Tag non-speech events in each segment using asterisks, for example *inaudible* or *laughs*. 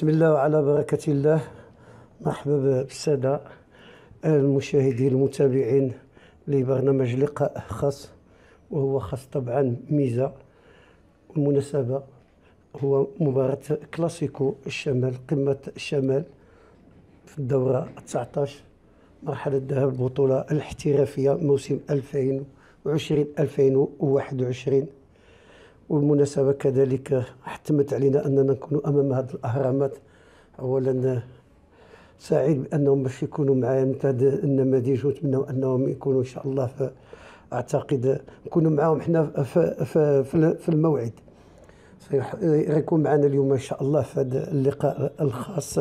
بسم الله وعلى بركة الله مرحبا بالسادة المشاهدين المتابعين لبرنامج لقاء خاص وهو خاص طبعا ميزة المناسبة هو مباراة كلاسيكو الشمال قمة الشمال في الدورة 19 مرحلة ذهاب البطولة الاحترافية موسم 2020 2021 والمناسبة كذلك حتمت علينا أننا نكون أمام هذه الأهرامات أولا سعيد بأنهم باش يكونوا معايا من هذه النماذج ونتمناو أنهم يكونوا إن شاء الله في أعتقد نكونوا معاهم حنا في الموعد سيكون معنا اليوم إن شاء الله في هذا اللقاء الخاص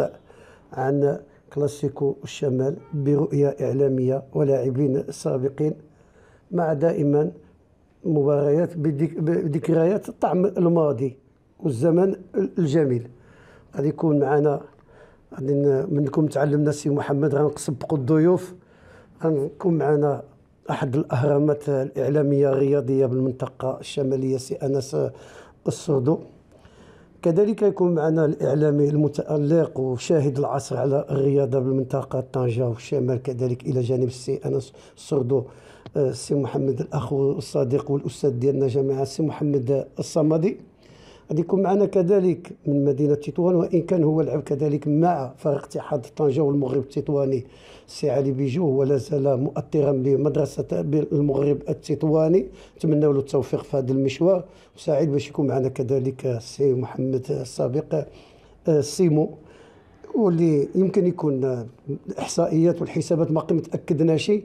عن كلاسيكو الشمال برؤية إعلامية ولاعبين سابقين مع دائما مباريات بذكريات طعم الماضي والزمن الجميل غادي يكون معنا غادي منكم تعلمنا سي محمد غنسبقوا الضيوف غنكون معنا احد الاهرامات الاعلاميه الرياضيه بالمنطقه الشماليه سي انس السردو كذلك يكون معنا الاعلامي المتالق وشاهد العصر على الرياضه بالمنطقه طنجه والشمال كذلك الى جانب السي انس السردو السي محمد الاخ الصديق والاستاذ ديالنا جامعه السي محمد الصمدي غادي يكون معنا كذلك من مدينه تطوان وان كان هو لعب كذلك مع فريق اتحاد طنجه والمغرب التطواني السي علي بيجو ولا زال مؤثرا بمدرسه المغرب التطواني نتمنى له التوفيق في هذا المشوار وسعيد باش يكون معنا كذلك السي محمد السابق سيمو واللي يمكن يكون الاحصائيات والحسابات ما شيء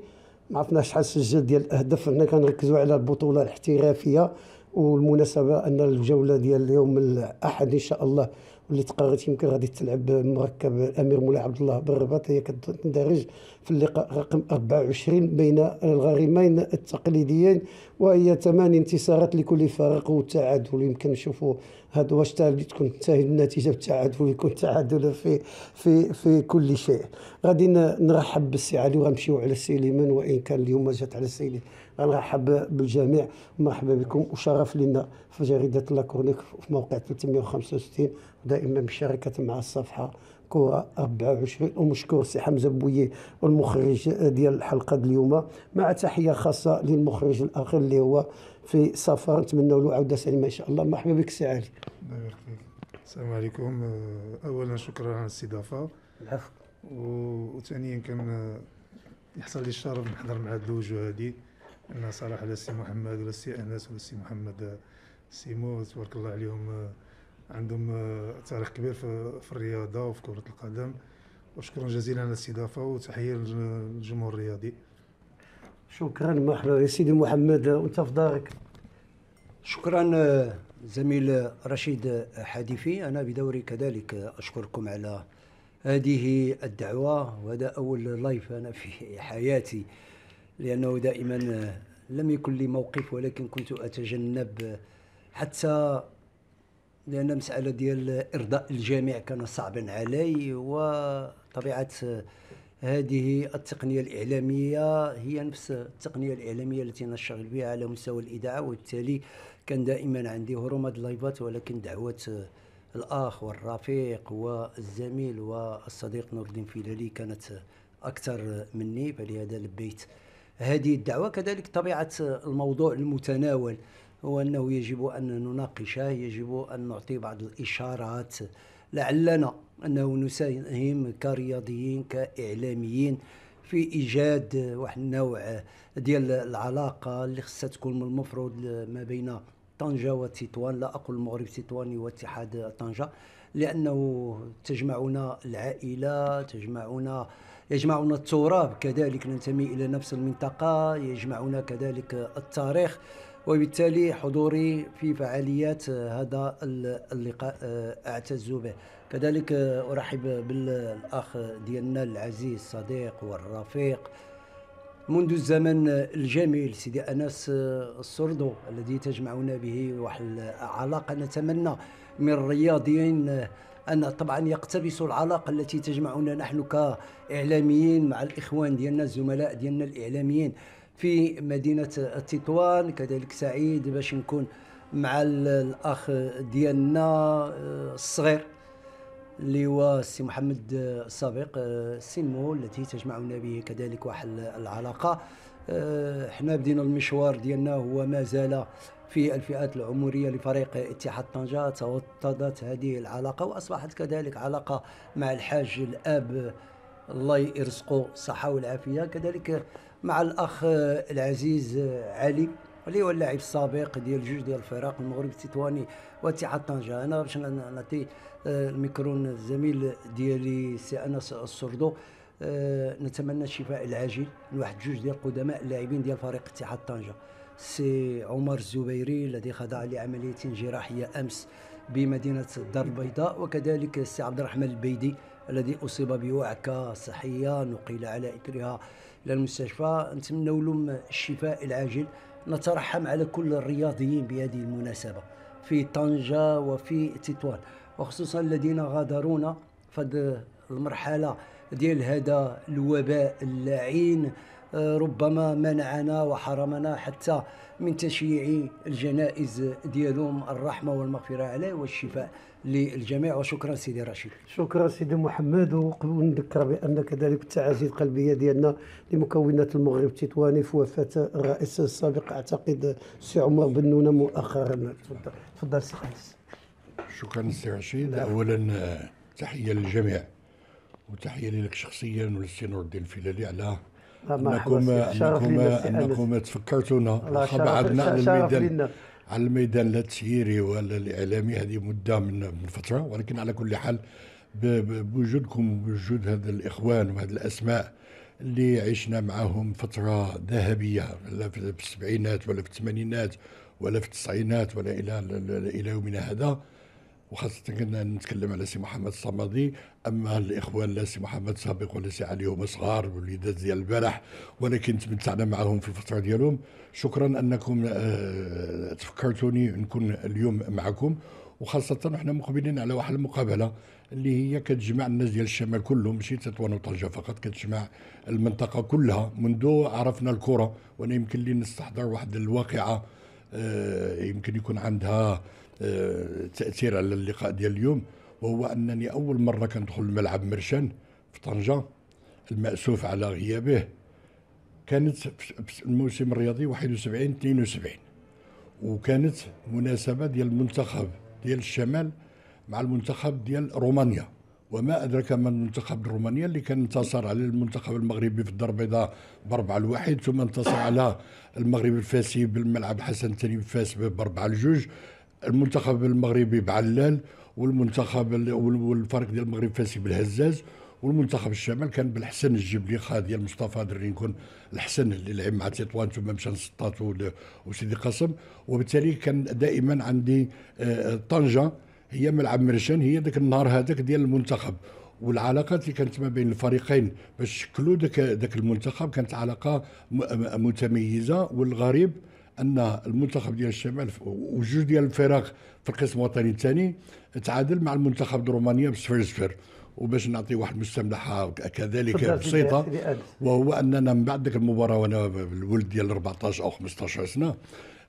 ما عرفناش شحال سجل ديال الاهداف حنا كنركزوا على البطوله الاحترافيه والمناسبه ان الجوله ديال يوم الاحد ان شاء الله واللي تقررت يمكن غادي تلعب مركب الامير مولاي عبد الله بالرباط هي كتندرج في اللقاء رقم 24 بين الغريمين التقليديين وهي ثمان انتصارات لكل فريق والتعادل يمكن نشوفوا هاد واش تكون تنتهي النتيجه بالتعادل يكون تعادل في في في كل شيء غادي نرحب بالسي علي وغنمشيو على السي وان كان اليوم جات على السي رحب بالجميع مرحبا بكم وشرف لنا في جريده لا كرونيك في موقع 365 دائما بالشراكه مع الصفحه كره 24 ومشكور سي حمزه بويه المخرج ديال الحلقه اليوم مع تحيه خاصه للمخرج الاخر اللي هو في سفر نتمنى له عوده سليمه ان شاء الله مرحبا بك سي علي السلام عليكم اولا شكرا على الاستضافه العفو وثانيا كان يحصل لي الشرف نحضر مع هذه الوجوه هذه انا صلاح على السي محمد ولا السي انس ولا السي محمد سيمو تبارك الله عليهم آه، عندهم آه، تاريخ كبير في الرياضه وفي كره القدم وشكرا جزيلا على الاستضافه وتحيه للجمهور الرياضي شكرا مرحبا يا سيدي محمد وانت في دارك شكرا آه، زميل رشيد حديفي انا بدوري كذلك اشكركم على هذه الدعوه وهذا اول لايف انا في حياتي لأنه دائما آه، لم يكن لي موقف ولكن كنت أتجنب آه، حتى لأن مسألة ديال إرضاء الجميع كان صعبا علي وطبيعة آه، هذه التقنية الإعلامية هي نفس التقنية الإعلامية التي نشتغل بها على مستوى الإذاعة وبالتالي كان دائما عندي هرومات لايفات ولكن دعوة الأخ والرفيق والزميل والصديق نور الدين فيلالي كانت أكثر مني فلهذا لبيت هذه الدعوة كذلك طبيعة الموضوع المتناول هو أنه يجب أن نناقشه يجب أن نعطي بعض الإشارات لعلنا أنه نساهم كرياضيين كإعلاميين في إيجاد واحد النوع ديال العلاقة اللي خصها تكون من المفروض ما بين طنجة وتطوان لا أقول المغرب تطواني واتحاد طنجة لأنه تجمعنا العائلة تجمعنا يجمعنا التراب كذلك ننتمي إلى نفس المنطقة يجمعنا كذلك التاريخ وبالتالي حضوري في فعاليات هذا اللقاء آه، اعتز به كذلك آه، ارحب بالاخ ديالنا العزيز الصديق والرفيق منذ الزمن الجميل سيدي انس آه، السردو الذي تجمعنا به واحد العلاقه نتمنى من الرياضيين ان طبعا يقتبس العلاقه التي تجمعنا نحن كاعلاميين مع الاخوان ديالنا الزملاء ديالنا الاعلاميين في مدينه تطوان كذلك سعيد باش نكون مع الاخ ديالنا آه، الصغير اللي هو السي محمد آه، السابق آه، سمو التي تجمعنا به كذلك واحد العلاقه آه، حنا بدينا المشوار ديالنا هو ما زال في الفئات العمريه لفريق اتحاد طنجه توطدت هذه العلاقه واصبحت كذلك علاقه مع الحاج الاب الله يرزقه الصحه والعافيه كذلك مع الاخ العزيز علي اللي هو اللاعب السابق ديال جوج ديال الفرق المغرب التطواني واتحاد طنجه انا باش نعطي آه، الميكرون الزميل ديالي سي انس السردو آه، نتمنى الشفاء العاجل لواحد جوج ديال قدماء اللاعبين ديال فريق اتحاد طنجه سي عمر الزبيري الذي خضع لعمليه جراحيه امس بمدينه الدار البيضاء وكذلك السي عبد الرحمن البيدي الذي اصيب بوعكه صحيه نقل على اثرها الى المستشفى نتمنى لهم الشفاء العاجل نترحم على كل الرياضيين بهذه المناسبه في طنجه وفي تطوان وخصوصا الذين غادرونا في المرحله ديال هذا الوباء اللعين آه، ربما منعنا وحرمنا حتى من تشييع الجنائز ديالهم الرحمه والمغفره عليه والشفاء للجميع وشكرا سيدي رشيد شكرا سيدي محمد ونذكر بان كذلك التعازي القلبيه ديالنا لمكونات المغرب التطواني في وفاه الرئيس السابق اعتقد سي عمر بن نونه مؤخرا تفضل تفضل سي شكرا سي رشيد نعم. اولا آه، تحيه للجميع وتحيه لك شخصيا وللسي نور الدين الفلالي على انكم انكم انكم تفكرتونا واخا بعدنا على الميدان على الميدان لا التسييري ولا الاعلامي هذه مده من من فتره ولكن على كل حال بوجودكم بوجود هذا الاخوان وهذه الاسماء اللي عشنا معاهم فتره ذهبيه لا في السبعينات ولا في الثمانينات ولا في التسعينات ولا الى الى يومنا هذا وخاصة كنا نتكلم على سي محمد الصمدي أما الإخوان لا سي محمد سابق ولا سي علي هما صغار وليدات ديال البارح ولكن تمتعنا معهم في الفترة ديالهم شكرا أنكم آه، تفكرتوني نكون اليوم معكم وخاصة احنا مقبلين على واحد المقابلة اللي هي كتجمع الناس ديال الشمال كلهم ماشي تطوان وطنجة فقط كتجمع المنطقة كلها منذ عرفنا الكرة وأنا يمكن لي نستحضر واحد الواقعة آه، يمكن يكون عندها تاثير على اللقاء ديال اليوم وهو انني اول مره كندخل الملعب مرشان في طنجه المأسوف على غيابه كانت في الموسم الرياضي 71 72 وكانت مناسبه ديال المنتخب ديال الشمال مع المنتخب ديال رومانيا وما ادراك ما المنتخب الرومانيا اللي كان انتصر على المنتخب المغربي في الدار البيضاء باربعه لواحد ثم انتصر على المغرب الفاسي بالملعب حسن الثاني ب باربعه لجوج المنتخب المغربي بعلال والمنتخب والفريق ديال المغرب فاسي بالهزاز والمنتخب الشمال كان بالحسن الجبلي خا ديال مصطفى درينكون الحسن اللي لعب مع تطوان ثم مشى لسطات وسيدي قاسم وبالتالي كان دائما عندي آه، آه، طنجه هي ملعب مرشان هي ذاك النهار هذاك ديال المنتخب والعلاقات اللي كانت ما بين الفريقين باش شكلوا ذاك المنتخب كانت علاقه متميزه والغريب ان المنتخب ديال الشمال وجوج ديال الفرق في القسم الوطني الثاني تعادل مع المنتخب الرومانيا رومانيا بصفر صفر وباش نعطي واحد المستملحه كذلك بسيطه وهو اننا من بعد ديك المباراه وانا الولد ديال 14 او 15 سنه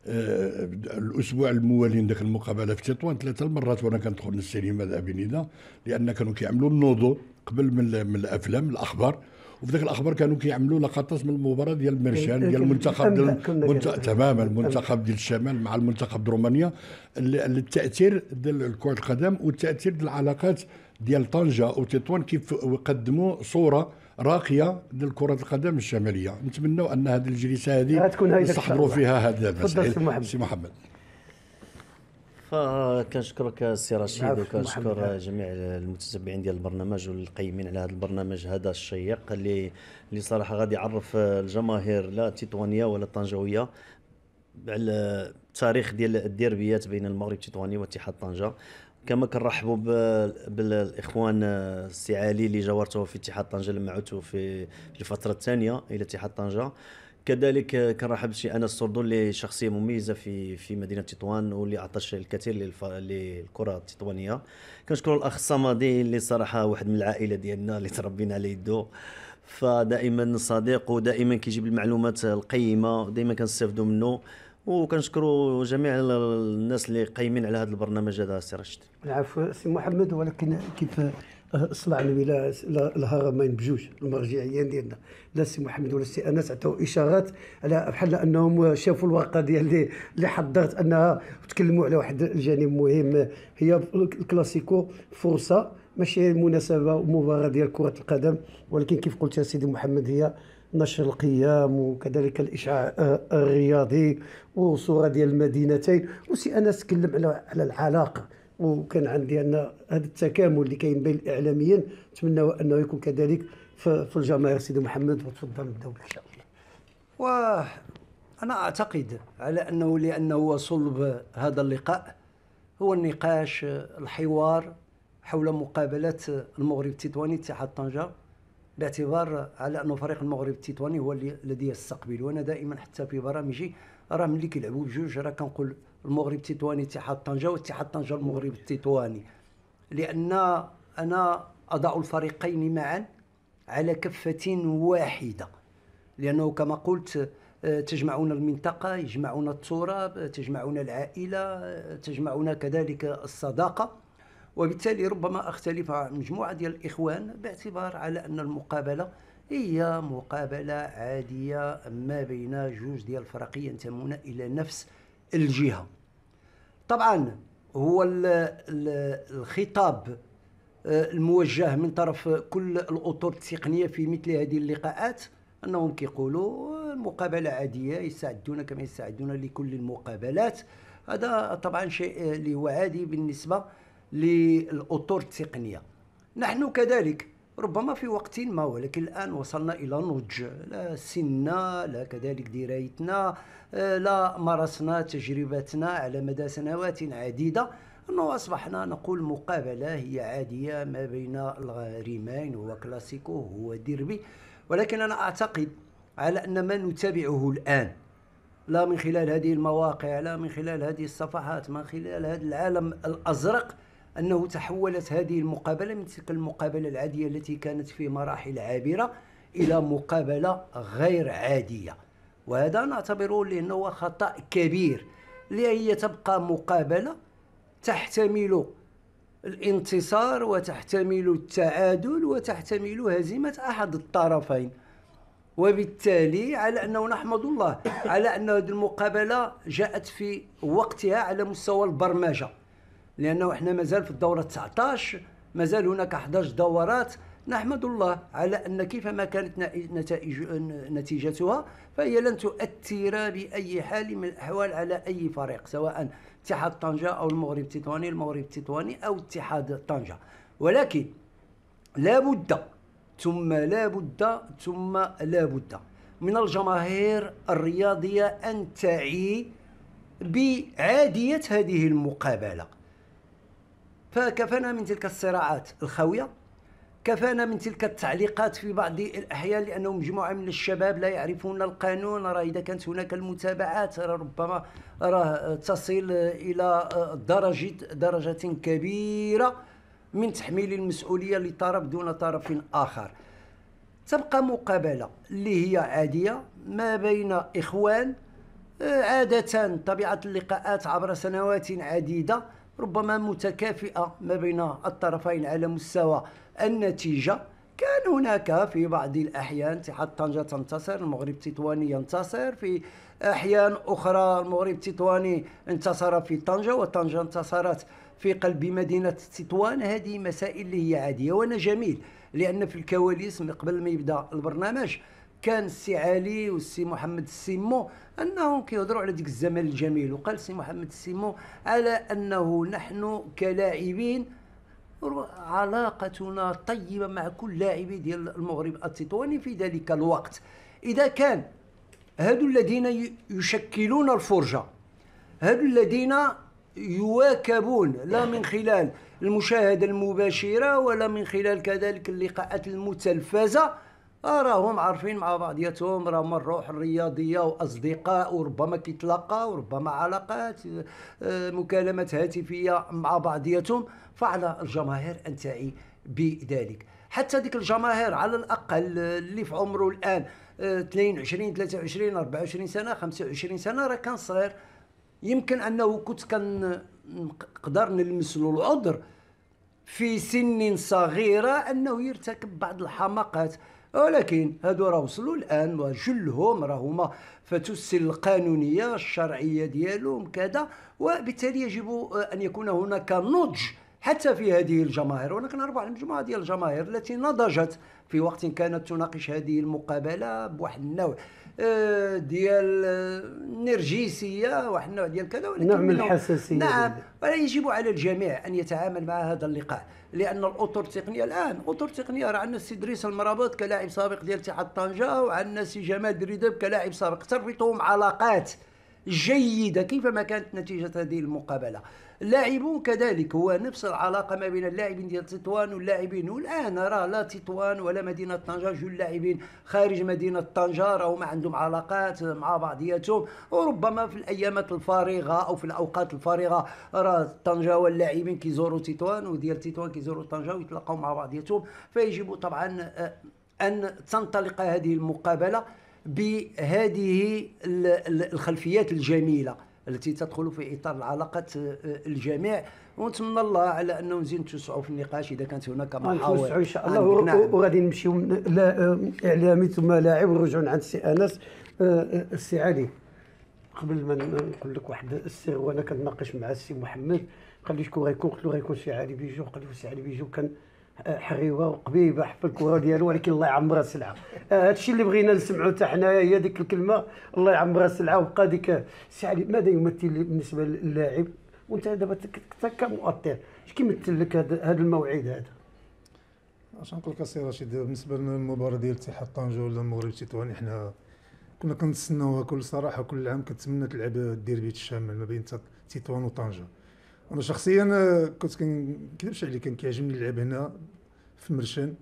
آه، الاسبوع الموالين ذاك المقابله في تطوان ثلاثه المرات وانا كندخل للسينما الابينيدا لان كانوا كيعملوا النوضو قبل من الافلام الاخبار وفي ذاك الاخبار كانوا كيعملوا لقطات من المباراه ديال المرشان إيه، ديال المنتخب ديال منت... تماما المنتخب ديال الشمال مع المنتخب ديال رومانيا التاثير ديال كره القدم والتاثير ديال العلاقات ديال طنجه وتطوان كيف قدموا صوره راقيه لكره القدم الشماليه نتمنوا ان هذه الجلسه هذه تكون فيها هذا المسائل سي محمد فكنشكرك السي رشيد وكنشكر جميع المتتبعين ديال البرنامج والقيمين على هذا البرنامج هذا الشيق اللي اللي صراحه غادي يعرف الجماهير لا تطوانيه ولا طنجاويه على التاريخ ديال الديربيات بين المغرب التطواني واتحاد طنجه كما كنرحبوا بالاخوان السي علي اللي جاورته في اتحاد طنجه لما عدتوا في الفتره الثانيه الى اتحاد طنجه كذلك كنرحب بشي انس السردون اللي شخصيه مميزه في في مدينه تطوان واللي عطش الكثير للكره التطوانيه كنشكر الاخ صمدي اللي صراحه واحد من العائله ديالنا اللي تربينا على يده فدائما صديق ودائما كيجيب المعلومات القيمه دائما كنستافدوا منه وكنشكروا جميع الناس اللي قايمين على هذا البرنامج هذا سي رشيد العفو سي محمد ولكن كيف صلع لا الهرمين بجوج المرجعيين ديالنا لا سي محمد ولا السي انس عطاو اشارات على بحال انهم شافوا الورقه ديال اللي اللي حضرت انها تكلموا على واحد الجانب مهم هي الكلاسيكو فرصه ماشي مناسبه ومباراه ديال كره القدم ولكن كيف قلت يا سيدي محمد هي نشر القيام وكذلك الاشعاع الرياضي وصوره ديال المدينتين وسي انس تكلم على العلاقه وكان عندي ان هذا التكامل اللي كاين بين الاعلاميين نتمنى انه يكون كذلك في الجماهير سيدي محمد وتفضل الدوله ان شاء الله انا اعتقد على انه لانه هو صلب هذا اللقاء هو النقاش الحوار حول مقابله المغرب التطواني اتحاد طنجه باعتبار على انه فريق المغرب التطواني هو الذي يستقبل وانا دائما حتى في برامجي راه ملي كيلعبوا بجوج راه كنقول المغرب التطواني اتحاد طنجه واتحاد طنجه المغرب التطواني لان انا اضع الفريقين معا على كفه واحده لانه كما قلت آه، تجمعنا المنطقه يجمعنا التراب تجمعنا العائله آه، تجمعنا كذلك الصداقه وبالتالي ربما اختلف عن مجموعه ديال الاخوان باعتبار على ان المقابله هي مقابله عاديه ما بين جوج ديال الفرق ينتمون الى نفس الجهه طبعا هو الخطاب آه، الموجه من طرف كل الاطر التقنيه في مثل هذه اللقاءات انهم كيقولوا آه، المقابله عاديه يستعدون كما يستعدون لكل المقابلات هذا طبعا شيء اللي هو عادي بالنسبه للاطر التقنيه نحن كذلك ربما في وقت ما ولكن الآن وصلنا إلى نضج لا سنا لا كذلك درايتنا آه، لا مارسنا تجربتنا على مدى سنوات عديدة أنه أصبحنا نقول مقابلة هي عادية ما بين الغريمين هو كلاسيكو هو ديربي ولكن أنا أعتقد على أن ما نتابعه الآن لا من خلال هذه المواقع لا من خلال هذه الصفحات من خلال هذا العالم الأزرق أنه تحولت هذه المقابلة من تلك المقابلة العادية التي كانت في مراحل عابرة إلى مقابلة غير عادية وهذا نعتبره لأنه خطأ كبير لأن تبقى مقابلة تحتمل الانتصار وتحتمل التعادل وتحتمل هزيمة أحد الطرفين وبالتالي على أنه نحمد الله على أن هذه المقابلة جاءت في وقتها على مستوى البرمجة لانه احنا مازال في الدوره 19 مازال هناك 11 دورات نحمد الله على ان كيفما كانت نتائج نتيجتها فهي لن تؤثر باي حال من الاحوال على اي فريق سواء اتحاد طنجه او المغرب التطواني المغرب التطواني او اتحاد طنجه ولكن لابد ثم لابد ثم لابد من الجماهير الرياضيه ان تعي بعاديه هذه المقابله فكفانا من تلك الصراعات الخاويه كفانا من تلك التعليقات في بعض الاحيان لانه مجموعه من الشباب لا يعرفون القانون راه اذا كانت هناك المتابعات راه ربما راه تصل الى درجه درجه كبيره من تحميل المسؤوليه لطرف دون طرف اخر تبقى مقابله اللي هي عاديه ما بين اخوان آه، عاده طبيعه اللقاءات عبر سنوات عديده ربما متكافئه ما بين الطرفين على مستوى النتيجه كان هناك في بعض الاحيان اتحاد طنجه تنتصر المغرب التطواني ينتصر في احيان اخرى المغرب التطواني انتصر في طنجه وطنجه انتصرت في قلب مدينه تطوان هذه مسائل اللي هي عاديه وانا جميل لان في الكواليس من قبل ما يبدا البرنامج كان السي علي والسي محمد السيمو انهم كيهضروا على ديك الزمن الجميل وقال سي محمد السيمو على انه نحن كلاعبين علاقتنا طيبه مع كل لاعبي ديال المغرب التطواني في ذلك الوقت اذا كان هادو الذين يشكلون الفرجه هادو الذين يواكبون لا من خلال المشاهده المباشره ولا من خلال كذلك اللقاءات المتلفزه راهم عارفين مع بعضياتهم راهم الروح الرياضيه واصدقاء وربما كيتلاقاو وربما علاقات آه، مكالمات هاتفيه مع بعضياتهم فعلى الجماهير ان تعي بذلك حتى ديك الجماهير على الاقل اللي في عمره الان 22 23 24 سنه 25 سنه راه كان صغير يمكن انه كنت كان نقدر نلمس له العذر في سن صغيره انه يرتكب بعض الحماقات ولكن هادو راه وصلوا الان وجلهم راهما فتسي القانونيه الشرعيه ديالهم كذا وبالتالي يجب ان يكون هناك نضج حتى في هذه الجماهير وانا اربع مجموعه ديال الجماهير التي نضجت في وقت كانت تناقش هذه المقابله بواحد النوع آه، ديال النرجسيه واحد النوع ديال كذا ولكن نوع من الحساسيه نعم ولا يجب على الجميع ان يتعامل مع هذا اللقاء لان الاطر التقنيه الان اطر تقنيه راه عندنا السي دريس المرابط كلاعب سابق ديال اتحاد طنجه وعندنا السي جمال دريدب كلاعب سابق تربطهم علاقات جيده كيفما كانت نتيجه هذه المقابله اللاعبون كذلك هو نفس العلاقه ما بين اللاعبين ديال تطوان واللاعبين والان راه لا تطوان ولا مدينه طنجه جوج لاعبين خارج مدينه طنجه راهو ما عندهم علاقات مع بعضياتهم وربما في الايامات الفارغه او في الاوقات الفارغه راه طنجه واللاعبين كيزوروا تطوان وديال تطوان كيزوروا طنجه ويتلاقاو مع بعضياتهم فيجب طبعا آه، ان تنطلق هذه المقابله بهذه الخلفيات الجميله التي تدخل في اطار العلاقات آه، الجميع ونتمنى الله على انه نزيد نتوسعوا في النقاش اذا كانت هناك محاور نتوسعوا ان شاء الله وغادي نمشيو آه، اعلامي ثم لاعب ونرجعوا عند السي انس آه، السي علي قبل ما نقول لك واحد السر وانا كنتناقش مع السي محمد قال لي شكون غيكون قلت له غيكون سي علي بيجو قال لي سي علي بيجو كان حريوه وقبيبه حفل الكره ديالو ولكن الله يعمرها السلعه هذا آه، الشيء اللي بغينا نسمعوا حتى حنايا هي ديك الكلمه الله يعمرها السلعه وبقى ديك علي ماذا يمثل بالنسبه للاعب وانت دابا كمؤثر اش كيمثل لك هذا الموعد هذا اش نقول لك السي رشيد بالنسبه للمباراه ديال اتحاد طنجه ولا المغرب التطواني حنا كنا كنتسناوها كل صراحه كل عام كنتمنى تلعب الديربي الشامل ما بين تطوان وطنجه انا شخصيا آه، كنت كنكذبش عليك كان كيعجبني نلعب هنا في مرشان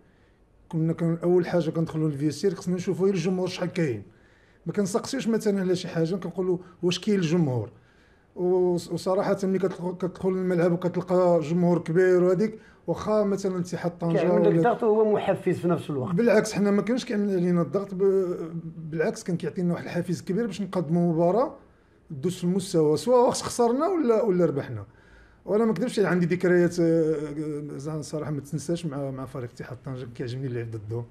كنا كان اول حاجه كندخلوا للفيسير خصنا نشوفوا غير الجمهور شحال كاين ما كنسقسيوش مثلا على شي حاجه كنقولوا واش كاين الجمهور وصراحه ملي كتدخل الملعب وكتلقى جمهور كبير وهذيك واخا مثلا اتحاد طنجه كيعمل لك الضغط وهو محفز في نفس الوقت بالعكس حنا ما كانش كيعمل علينا الضغط بالعكس كان كيعطينا واحد الحافز كبير باش نقدموا مباراه دوس في المستوى سواء خسرنا ولا ولا ربحنا وانا ما نكذبش عندي ذكريات آه، آه، زعما صراحه ما تنساش مع مع فريق اتحاد طنجه كيعجبني اللعب ضدهم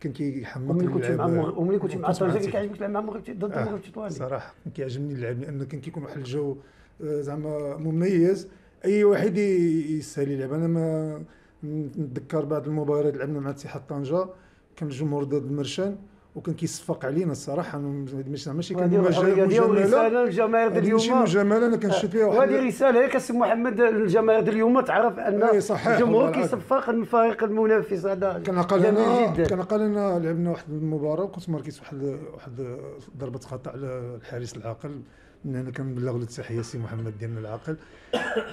كان كيحمق ومن كنت مع وملي كنت مع طنجه كان كيعجبك تلعب مع المغرب ضد المغرب آه، التطواني صراحه كيعجبني اللعب لان كان كيكون واحد الجو زعما مميز اي واحد يسهل يلعب انا ما نتذكر بعض المباريات لعبنا مع اتحاد طنجه كان الجمهور ضد المرشان وكان كيصفق علينا الصراحه مش ماشي كان مجال رساله للجماهير اليوم ماشي مجامله انا كنشوف فيها واحد وهذه رساله هيك السي محمد الجماهير اليوم تعرف ان إيه، الجمهور كيصفق الفريق المنافس هذا كان قال لنا كان قال لنا لعبنا واحد المباراه وكنت ماركيت واحد واحد ضربه خطا على الحارس العاقل من هنا كنبلغ له التحيه سي محمد ديالنا العاقل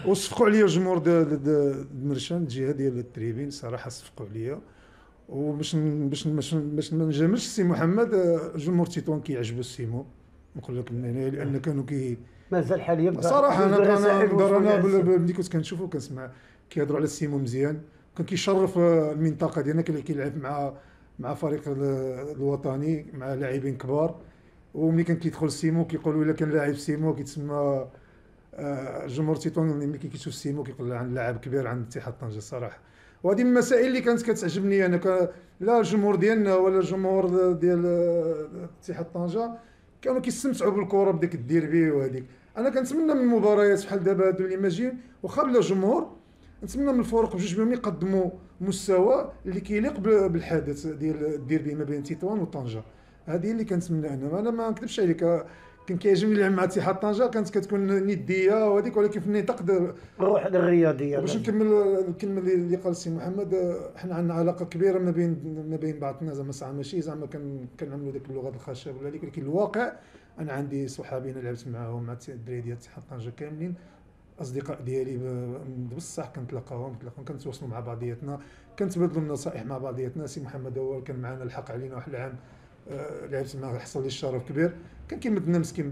وصفقوا عليا الجمهور ديال مرشان الجهه ديال التريبين صراحه صفقوا عليا وباش باش باش باش ما نجاملش السي محمد آه، جمهور تيتوان كيعجبو السيمو نقول لك من هنا لان كانوا كي مازال حاليا صراحه انا انا انا ملي كنت كنشوفو كنسمع كيهضروا على السيمو مزيان كان كيشرف آه، المنطقه ديالنا كي كيلعب مع مع فريق الوطني مع لاعبين كبار وملي كان كيدخل سيمو كيقولوا الا كان لاعب سيمو كيتسمى آه، جمهور تيتوان ملي كيشوف سيمو كيقول عن لاعب كبير عند اتحاد طنجه صراحه وهذه من المسائل اللي كانت كتعجبني انا يعني لا الجمهور ديالنا ولا الجمهور ديال اتحاد طنجه كانوا كيستمتعوا بالكره بديك الديربي وهذيك انا كنتمنى من مباريات بحال دابا هادو اللي ماجيين واخا بلا جمهور نتمنى من الفرق بجوج بهم يقدموا مستوى اللي كيليق بالحدث ديال الديربي ما بين تطوان وطنجه هذه اللي كنتمنى انا انا ما نكذبش عليك كان كيعجبني نلعب مع اتحاد طنجه كانت كتكون نديه وهذيك ولكن في النطاق الروح الرياضيه باش نكمل الكلمه اللي قال السي محمد حنا عندنا علاقه كبيره ما بين ما بين بعضنا زعما ساعه ماشي زعما كنعملوا ديك اللغه الخشب ولا هذيك ولكن الواقع انا عندي صحابي انا لعبت معاهم مع الدراري ديال اتحاد طنجه كاملين اصدقاء ديالي بصح كنتلاقاهم كنتلاقاهم كنتواصلوا مع بعضياتنا كنتبادلوا النصائح مع بعضياتنا سي محمد هو كان معنا الحق علينا واحد العام آه، لعب تما حصل لي الشرف كبير كان كيمدنا مسكين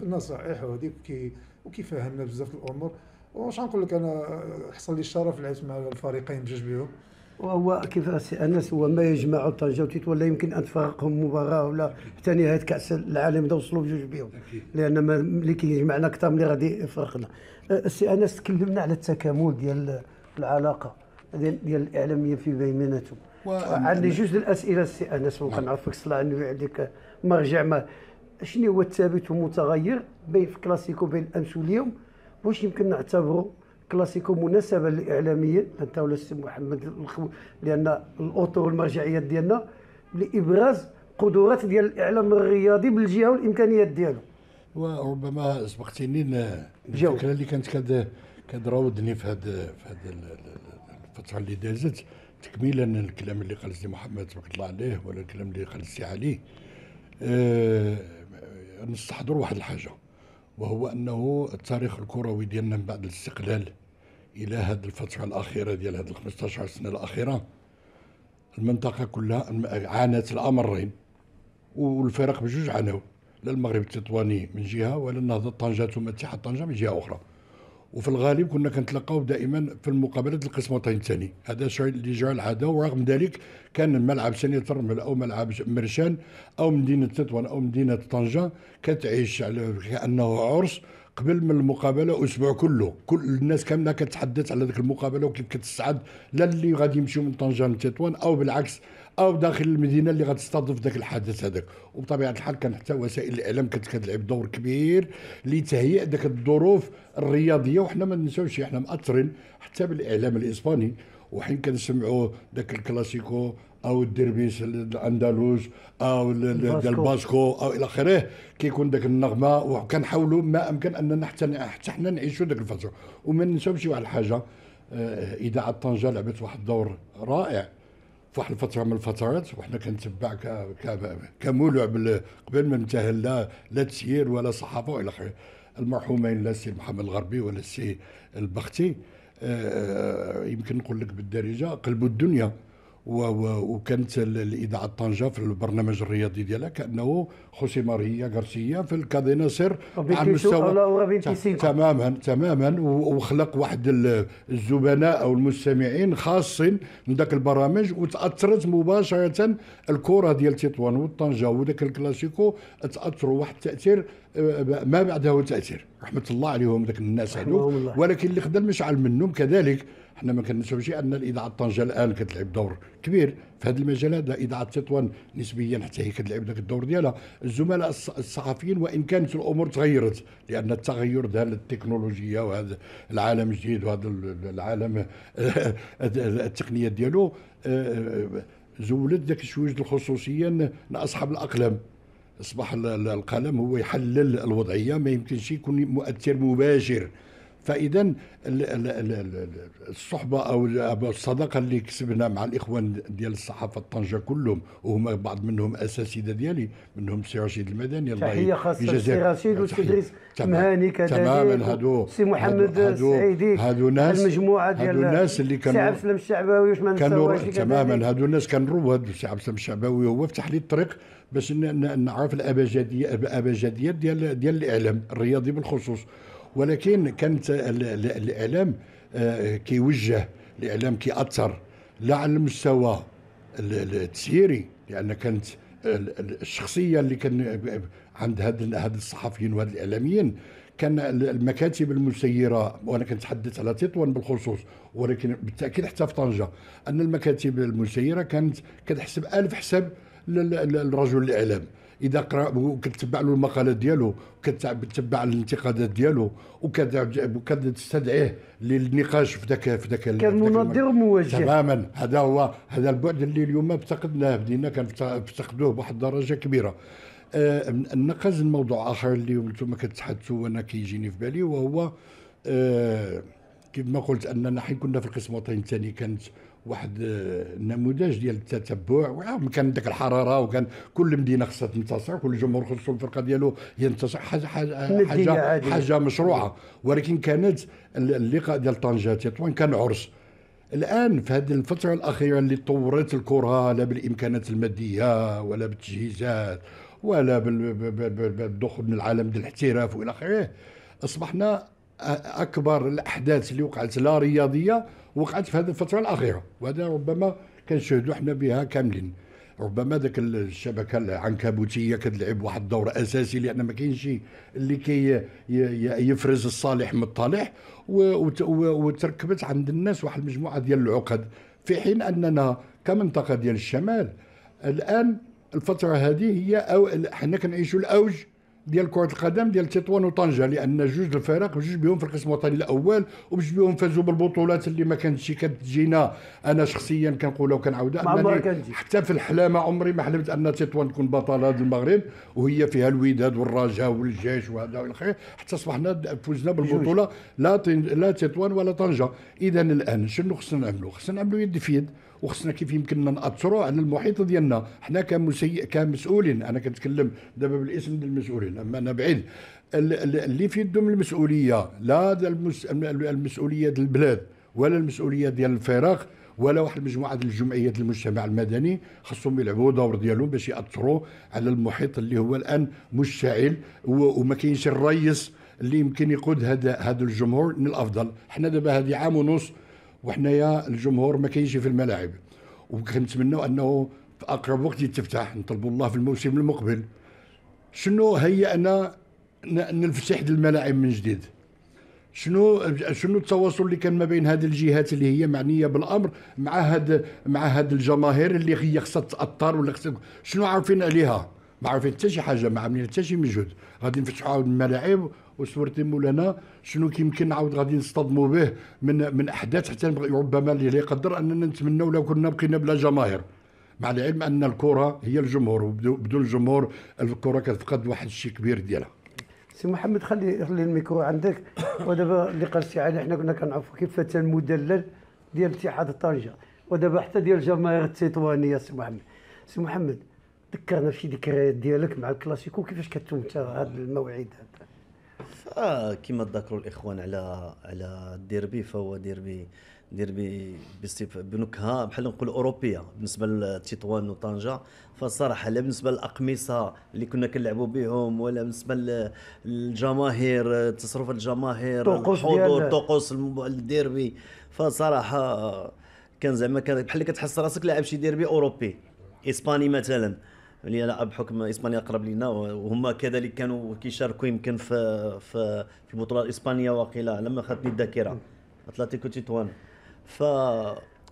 بالنصائح وهذيك كي وكيفهمنا بزاف الامور واش غنقول لك انا آه، حصل لي الشرف لعبت مع الفريقين بجوج بهم وهو كيف السي انس هو ما يجمع طنجه وتيت ولا يمكن ان تفارقهم مباراه ولا حتى نهايه كاس العالم اذا وصلوا بجوج بهم لان ما اللي كيجمعنا اكثر من اللي غادي يفرقنا السي آه، انس تكلمنا على التكامل ديال العلاقه ديال الاعلاميه في بيناتهم عندي جوج الاسئله سي انس نعم. كنعرفك صلاح انه عندك مرجع ما شنو هو الثابت والمتغير بين في كلاسيكو بين امس واليوم واش يمكن نعتبره كلاسيكو مناسبه للاعلاميين انت ولا السي محمد لان الاطر والمرجعيات ديالنا لابراز قدرات ديال الاعلام الرياضي بالجهه والامكانيات ديالو وربما سبقتيني الفكره اللي كانت كتراودني في هذا في هذا الفتره اللي دازت تكميلا للكلام اللي قال سي محمد تبارك الله عليه ولا الكلام اللي قال سي علي أه نستحضر واحد الحاجه وهو انه التاريخ الكروي ديالنا من بعد الاستقلال الى هذه الفتره الاخيره ديال هذه 15 سنه الاخيره المنطقه كلها عانت الامرين والفرق بجوج عانوا لا المغرب التطواني من جهه ولا النهضه طنجه ثم اتحاد طنجه من جهه اخرى وفي الغالب كنا كنتلقاو دائما في المقابلات القسمتين الثاني هذا الشيء اللي جعل العاده ورغم ذلك كان ملعب سني ترمل او ملعب مرشان او مدينه تطوان او مدينه طنجه كتعيش على كانه عرس قبل من المقابله اسبوع كله كل الناس كامله كتحدث على ذيك المقابله وكيف كتستعد لا اللي غادي يمشيو من طنجه لتطوان او بالعكس او داخل المدينه اللي غتستضيف ذاك الحدث هذاك وبطبيعه الحال كان حتى وسائل الاعلام كانت كتلعب دور كبير لتهيئ ذاك الظروف الرياضيه وحنا ما ننساوش احنا مأثرين حتى بالاعلام الاسباني وحين كنسمعوا ذاك الكلاسيكو او الدربيس الاندلس او الباسكو او الى اخره كيكون داك النغمه وكنحاولوا ما امكن اننا حتى حتى حنا نعيشوا داك الفتره وما ننساوش واحد الحاجه آه، اذاعه طنجه لعبت واحد الدور رائع في واحد الفتره من الفترات وحنا كنتبع كمولع قبل ما نتهل لا لا تسيير ولا صحافه والى اخره المرحومين لا السي محمد الغربي ولا السي البختي آه، آه، يمكن نقول لك بالدارجه قلبوا الدنيا وكانت الاذاعه طنجة في البرنامج الرياضي ديالها كانه خوسي ماريا غارسيا في الكادي ناصر على المستوى تماما تماما وخلق واحد الزبناء او المستمعين خاصين من ذاك البرامج وتاثرت مباشره الكره ديال تطوان وطنجة وذاك الكلاسيكو تاثروا واحد التاثير آه، ما بعده تاثير رحمه الله عليهم ذاك الناس هذو ولكن اللي خدم مشعل منهم كذلك حنا ما كنساوش ان الاذاعه الطنجه الان كتلعب دور كبير في هذا المجال هذا اذاعه تطوان نسبيا حتى هي كتلعب ذاك الدور ديالها الزملاء الصحفيين وان كانت الامور تغيرت لان التغير ديال التكنولوجيا وهذا العالم الجديد وهذا العالم *laughs* التقنيه ديالو آه، زولت ذاك الشويج الخصوصيه لاصحاب الاقلام اصبح القلم هو يحلل الوضعيه ما يمكنش يكون مؤثر مباشر فاذا الصحبه او الصداقه اللي كسبنا مع الاخوان ديال الصحافه الطنجه كلهم وهما بعض منهم اساتذه ديالي منهم سي رشيد المدني الله تحيه خاصه سي رشيد والسي ادريس مهاني كذلك تماما هادو سي محمد السعيدي هادو ناس المجموعه ديال هادو الناس اللي كانوا سي عبد السلام الشعباوي واش ما ننساوش تماما هادو الناس كنروه هادو سي عبد السلام الشعباوي هو فتح لي الطريق باش نعرف الابجديه الابجديات ديال ديال الاعلام الرياضي بالخصوص ولكن كانت الاعلام آه، كيوجه الاعلام كيأثر لا على المستوى التسييري لان كانت الشخصيه اللي كان عند هاد هاد الصحفيين وهاد الاعلاميين كان المكاتب المسيره وانا كنتحدث على تطوان بالخصوص ولكن بالتاكيد حتى في طنجه ان المكاتب المسيره كانت كتحسب الف حساب للرجل الاعلام اذا قرا وكتبع له المقالات ديالو وكتتبع الانتقادات ديالو وكتستدعيه للنقاش في ذاك في ذاك كمنظر موجه تماما هذا هو هذا البعد اللي اليوم افتقدناه بدينا كنفتقدوه بواحد الدرجه كبيره آه نقز الموضوع اخر اللي انتم كتحدثوا وانا كيجيني في بالي وهو آه ما قلت اننا حين كنا في القسم الوطني الثاني كانت آه واحد النموذج آه، ديال التتبع وكان ديك الحراره وكان كل مدينه خصها تنتصر كل جمهور خصو الفرقه ديالو ينتصر حاجه حاجه حاجه, حاجة مشروعه ولكن كانت اللقاء ديال طنجه تطوان كان عرس الان في هذه الفتره الاخيره اللي طورت الكره لا بالامكانات الماديه ولا بالتجهيزات ولا بالدخول من العالم ديال الاحتراف والى اخره اصبحنا اكبر الاحداث اللي وقعت لا رياضيه وقعت في هذه الفتره الاخيره وهذا ربما كنشهدوا حنا بها كاملين ربما ذاك الشبكه العنكبوتيه كتلعب واحد الدور اساسي لان ما كاينش اللي كي يفرز الصالح من الطالح وتركبت عند الناس واحد المجموعه ديال العقد في حين اننا كمنطقه ديال الشمال الان الفتره هذه هي أو حنا كنعيشوا الاوج ديال كره القدم ديال تطوان وطنجه لان جوج الفرق جوج بهم في القسم الوطني الاول وبجوج بهم فازوا بالبطولات اللي ما كانتش كتجينا انا شخصيا كنقولها وكنعاودها انني حتى في الحلامه عمري ما حلمت ان تطوان تكون بطله هذا المغرب وهي فيها الوداد والرجاء والجيش وهذا والى اخره حتى اصبحنا فزنا بالبطوله لا لا تطوان ولا طنجه اذا الان شنو خصنا نعملوا خصنا نعملوا يد في يد وخصنا كيف يمكننا ناثروا على المحيط ديالنا حنا كمسي... كمسؤولين انا كنتكلم دابا بالاسم ديال المسؤولين اما انا بعيد اللي في يدهم المسؤوليه لا المس... المسؤوليه ديال البلاد ولا المسؤوليه ديال الفراغ ولا واحد المجموعه ديال الجمعيات المجتمع المدني خصهم يلعبوا دور ديالهم باش ياثروا على المحيط اللي هو الان مشتعل وما كاينش الرئيس اللي يمكن يقود هذا هذا الجمهور من الافضل حنا دابا هذه عام ونص وحنايا الجمهور ما كاينش في الملاعب وكنتمنوا انه في اقرب وقت يتفتح نطلبوا الله في الموسم المقبل شنو انا نفتح الملاعب من جديد شنو شنو التواصل اللي كان ما بين هذه الجهات اللي هي معنيه بالامر مع هاد مع هاد الجماهير اللي هي خصها تاثر ولا خصها شنو عارفين عليها ما عارفين حتى شي حاجه ما عاملين حتى شي مجهود غادي نفتحوا الملاعب وصورتي مولانا شنو كيمكن نعاود غادي نصطدموا به من من احداث حتى ربما اللي يقدر اننا نتمنوا لو كنا بقينا بلا جماهير مع العلم ان الكره هي الجمهور وبدون الجمهور الكره كتفقد واحد الشيء كبير ديالها سي محمد خلي خلي الميكرو عندك ودابا اللي قال سي علي حنا كنا كنعرفوا كيف المدلل ديال اتحاد طنجه ودابا حتى ديال الجماهير التطوانيه سي محمد سي محمد ذكرنا في ذكريات ديالك مع الكلاسيكو كيفاش كتمتع هذا الموعد هذا فكما آه، تذكروا الاخوان على على الديربي فهو ديربي ديربي بنكهه بحال نقول اوروبيه بالنسبه لتطوان وطنجه فصراحه لا بالنسبه للاقمصه اللي كنا كنلعبوا بهم ولا بالنسبه للجماهير تصرف الجماهير الحضور الطقوس الديربي فصراحه كان زعما بحال كتحس راسك لاعب شي ديربي اوروبي اسباني مثلا انا بحكم اسبانيا قرب لنا وهما كذلك كانوا كيشاركوا يمكن في في في بطوله اسبانيا وقيلا لما خاتني الذاكره اتلتيكو تيتوان ف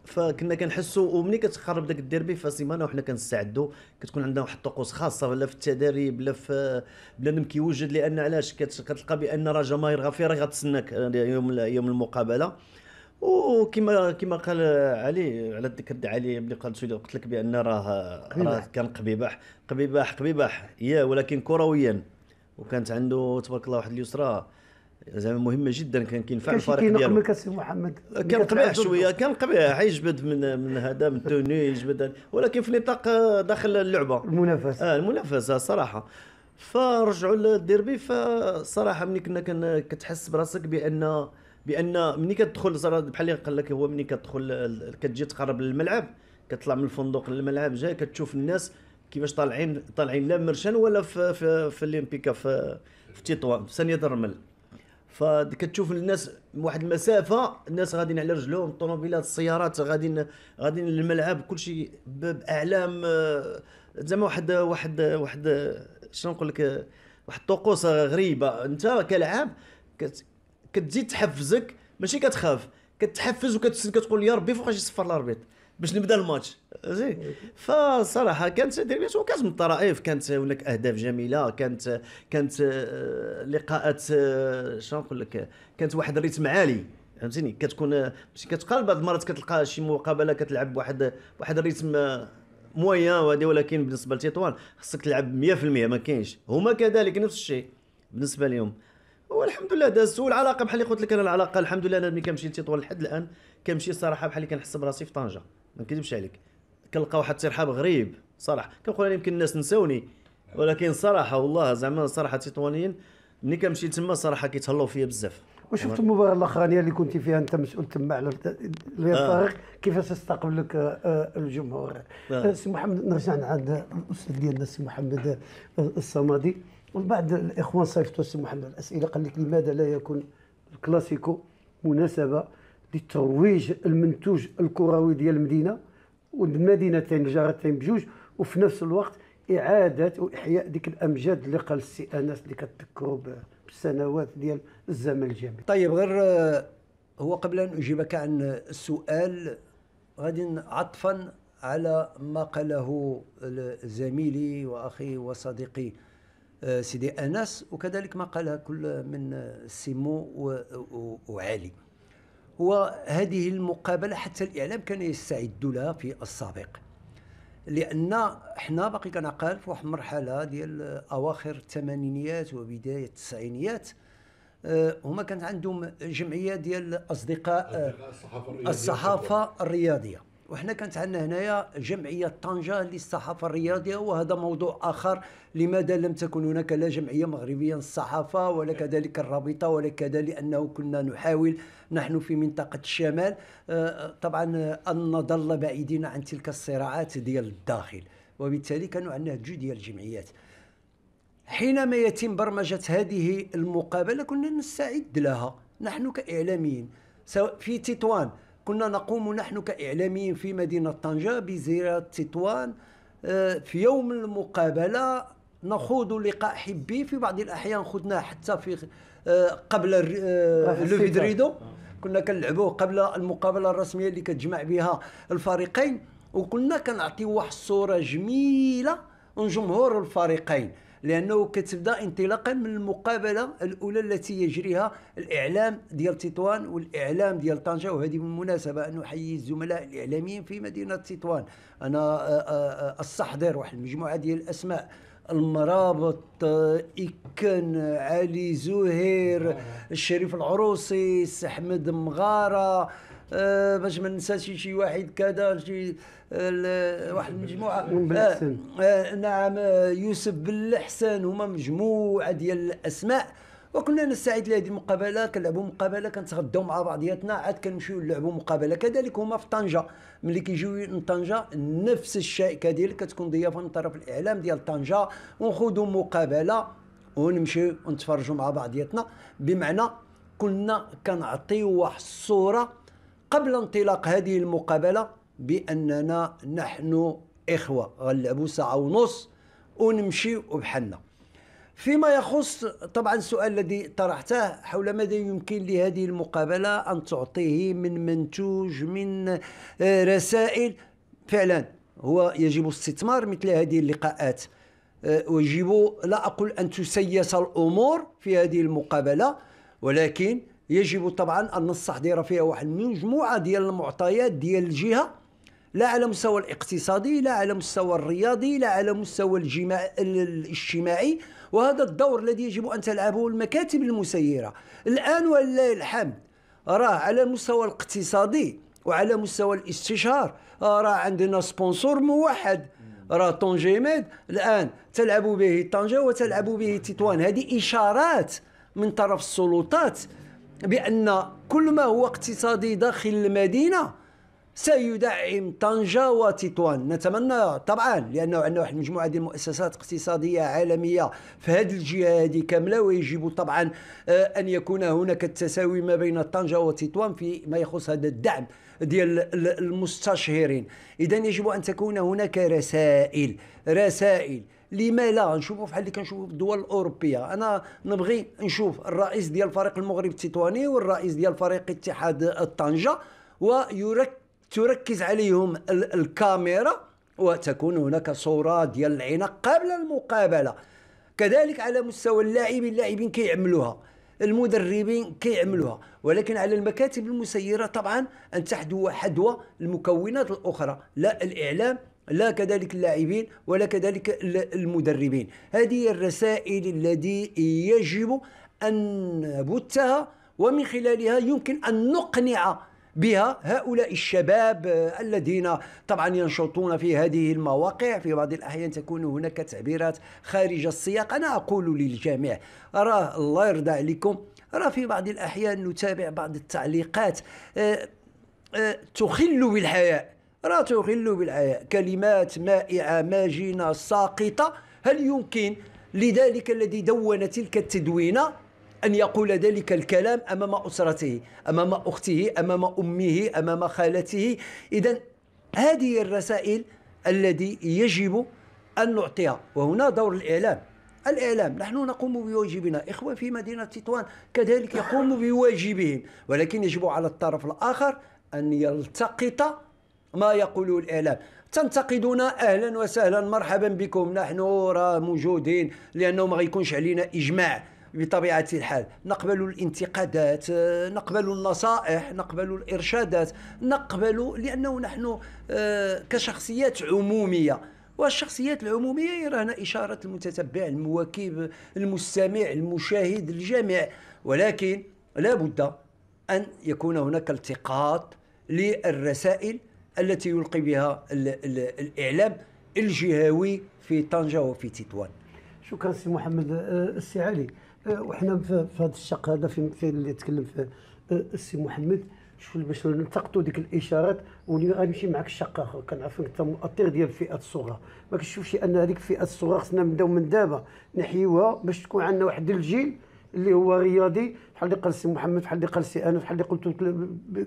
فكنا كنحسوا وملي كتقرب داك الديربي فسيمانه وحنا كنستعدوا كتكون عندنا واحد الطقوس خاصه لا في التدريب لا في بنادم كيوجد لان علاش كتلقى بان راه جماهير غفيره غتسناك آه، يوم يوم المقابله وكما كما قال علي على الذكر علي ملي قال سيدي قلت لك بان راه راه كان قبيباح قبيباح قبيباح يا ولكن كرويا وكانت عنده تبارك الله واحد اليسرى زعما مهمه جدا كان كينفع الفريق ديالو كان سي محمد كان قبيح شويه كان قبيح يجبد من من هذا من توني يجبد ولكن في نطاق داخل اللعبه المنافسه اه المنافسه الصراحه فرجعوا للديربي فصراحه ملي كنا كتحس براسك بان بان ملي كتدخل زرا بحال اللي قال لك هو ملي كتدخل كتجي تقرب للملعب كتطلع من الفندق للملعب جاي كتشوف الناس كيفاش طالعين طالعين لا مرشان ولا في في, في الاولمبيكا في في تطوان في ثانيه الرمل فكتشوف الناس واحد المسافه الناس غاديين على رجلهم الطوموبيلات السيارات غاديين غاديين للملعب كلشي باعلام آه، زعما واحد واحد واحد شنو نقول لك واحد الطقوس غريبه انت كلاعب كتزيد تحفزك ماشي كتخاف كتحفز وكتقول كتقول يا ربي فوقاش يصفر الاربيط باش نبدا الماتش فهمتي فصراحه كانت ديربيات وكانت من الطرائف كانت هناك اهداف جميله كانت كانت آه، لقاءات آه، شنو نقول لك كانت واحد الريتم عالي فهمتيني كتكون آه، ماشي كتقال بعض المرات كتلقى شي مقابله كتلعب بواحد واحد الريتم مويان وهذه ولكن بالنسبه لتطوان خصك تلعب 100% ما كاينش هما كذلك نفس الشيء بالنسبه لهم هو الحمد لله دازت والعلاقه بحال اللي قلت لك انا العلاقه الحمد لله انا ملي كنمشي لتطوان لحد الان كنمشي صراحه بحال اللي كنحس براسي في طنجه ما نكذبش عليك كنلقى واحد الترحاب غريب صراحه كنقول انا يمكن الناس نساوني ولكن صراحه والله زعما صراحه تطوانيين ملي كنمشي تما صراحه كيتهلاو فيا بزاف وشفت المباراه الاخرانيه اللي كنت فيها انت مسؤول تما على الفريق آه. كيفاش استقبل لك آه، الجمهور آه. آه. سي محمد نرجع عند الاستاذ ديالنا سي محمد آه، الصمادي ومن بعد الاخوان صيفطوا سي محمد الاسئله قال لك لماذا لا يكون الكلاسيكو مناسبه لترويج المنتوج الكروي ديال المدينه والمدينتين الجارتين بجوج وفي نفس الوقت اعاده واحياء ديك الامجاد اللي قال السي انس اللي كتذكروا بالسنوات ديال الزمن الجميل. طيب غير آه، هو قبل ان اجيبك عن السؤال غادي عطفا على ما قاله زميلي واخي وصديقي آه، سيدي انس وكذلك ما قالها كل من آه، سيمو وعلي وهذه المقابله حتى الاعلام كان يستعد لها في السابق لان حنا باقي كنعقل في واحد المرحله ديال اواخر الثمانينيات وبدايه التسعينيات آه، هما كانت عندهم جمعيه ديال اصدقاء الصحافه الرياضيه وحنا كانت عندنا هنايا جمعيه طنجه للصحافه الرياضيه وهذا موضوع اخر لماذا لم تكن هناك لا جمعيه مغربيه للصحافه ولا نعم. كذلك الرابطه ولا كذا لانه كنا نحاول نحن في منطقه الشمال آه، طبعا ان نظل بعيدين عن تلك الصراعات ديال الداخل وبالتالي كانوا عندنا جوج ديال الجمعيات حينما يتم برمجه هذه المقابله كنا نستعد لها نحن كاعلاميين سواء في تطوان كنا نقوم نحن كإعلاميين في مدينة طنجة بزيارة تطوان آه، في يوم المقابلة نخوض لقاء حبي في بعض الأحيان خذناه حتى في آه، قبل آه، لو فيدريدو كنا كنلعبوه قبل المقابلة الرسمية اللي كتجمع بها الفريقين وكنا كنعطيو واحد الصورة جميلة من جمهور الفريقين لانه كتبدا انطلاقا من المقابله الاولى التي يجريها الاعلام ديال تطوان والاعلام ديال طنجه وهذه بالمناسبه ان احيي الزملاء الاعلاميين في مدينه تطوان انا آه، آه، استحضر واحد المجموعه ديال الاسماء المرابط إكن آه، علي زهير الشريف العروسي احمد مغاره آه باش ما ننساش شي واحد كذا شي آه واحد المجموعه آه آه نعم آه، يوسف بالحسن هما مجموعه ديال الاسماء وكنا نستعد لهذه المقابله كنلعبوا مقابله كنتغداو مع بعضياتنا عاد كنمشيو نلعبوا مقابله كذلك هما في طنجه ملي كيجيو من طنجه نفس الشيء كذلك كتكون ضيافه من طرف الاعلام ديال طنجه ونخوضوا مقابله ونمشيو ونتفرجوا مع بعضياتنا بمعنى كنا كنعطيو واحد الصوره قبل انطلاق هذه المقابله باننا نحن اخوه غنلعبوا ساعه ونص ونمشي بحالنا فيما يخص طبعا السؤال الذي طرحته حول ماذا يمكن لهذه المقابله ان تعطيه من منتوج من آه، رسائل فعلا هو يجب استثمار مثل هذه اللقاءات ويجب آه، لا اقول ان تسيس الامور في هذه المقابله ولكن يجب طبعا ان نصح دايره فيها واحد مجموعه ديال المعطيات ديال الجهه لا على المستوى الاقتصادي لا على المستوى الرياضي لا على المستوى الجماع... الاجتماعي وهذا الدور الذي يجب ان تلعبه المكاتب المسيره الان ولله الحمد راه على المستوى الاقتصادي وعلى مستوى الاستشهار آه، راه عندنا سبونسور موحد راه طنجة ميد الان تلعب به طنجه وتلعب به تطوان هذه اشارات من طرف السلطات بأن كل ما هو اقتصادي داخل المدينة سيدعم طنجة وتطوان نتمنى طبعا لأنه عندنا واحد المجموعة ديال المؤسسات اقتصادية عالمية في هذه الجهة هذه كاملة ويجب طبعا آه، أن يكون هناك التساوي ما بين طنجة وتطوان في ما يخص هذا الدعم ديال المستشهرين إذا يجب أن تكون هناك رسائل رسائل لما لا نشوفوا بحال اللي كنشوفوا في الدول الاوروبيه انا نبغي نشوف الرئيس ديال فريق المغرب التطواني والرئيس ديال فريق اتحاد طنجه وتركز عليهم الكاميرا وتكون هناك صوره ديال العناق قبل المقابله كذلك على مستوى اللاعبين اللاعبين كيعملوها المدربين كيعملوها ولكن على المكاتب المسيره طبعا ان تحدو حدوى المكونات الاخرى لا الاعلام لا كذلك اللاعبين ولا كذلك المدربين هذه الرسائل التي يجب أن نبثها ومن خلالها يمكن أن نقنع بها هؤلاء الشباب الذين طبعا ينشطون في هذه المواقع في بعض الأحيان تكون هناك تعبيرات خارج السياق أنا أقول للجميع راه الله يرضى عليكم راه في بعض الأحيان نتابع بعض التعليقات آه، آه، تخل بالحياء لا تغل بالعياء كلمات مائعة ماجنة ساقطة هل يمكن لذلك الذي دون تلك التدوينة أن يقول ذلك الكلام أمام أسرته أمام أخته أمام أمه أمام خالته إذا هذه الرسائل الذي يجب أن نعطيها وهنا دور الإعلام الإعلام نحن نقوم بواجبنا إخوة في مدينة تطوان كذلك يقوم بواجبهم ولكن يجب على الطرف الآخر أن يلتقط ما يقوله الاعلام تنتقدونا اهلا وسهلا مرحبا بكم نحن راه موجودين لانه ما غيكونش علينا اجماع بطبيعه الحال نقبل الانتقادات نقبل النصائح نقبل الارشادات نقبل لانه نحن آه، كشخصيات عموميه والشخصيات العموميه يرانا اشاره المتتبع المواكب المستمع المشاهد الجميع ولكن لا بد ان يكون هناك التقاط للرسائل التي يلقي بها الـ الـ الاعلام الجهوي في طنجه وفي تطوان شكرا سي محمد آه، السي علي آه، وحنا في هذا الشق هذا في اللي تكلم فيه آه، السي محمد شوف باش نلتقطوا ديك الاشارات واللي غنمشي معك الشق اخر كنعرف انت مؤطر ديال الفئات الصغرى ما كتشوفش ان هذيك الفئات الصغرى خصنا نبداو من دابا نحيوها باش تكون عندنا واحد الجيل اللي هو رياضي بحال اللي قال السي محمد بحال اللي قال السي انا بحال اللي قلت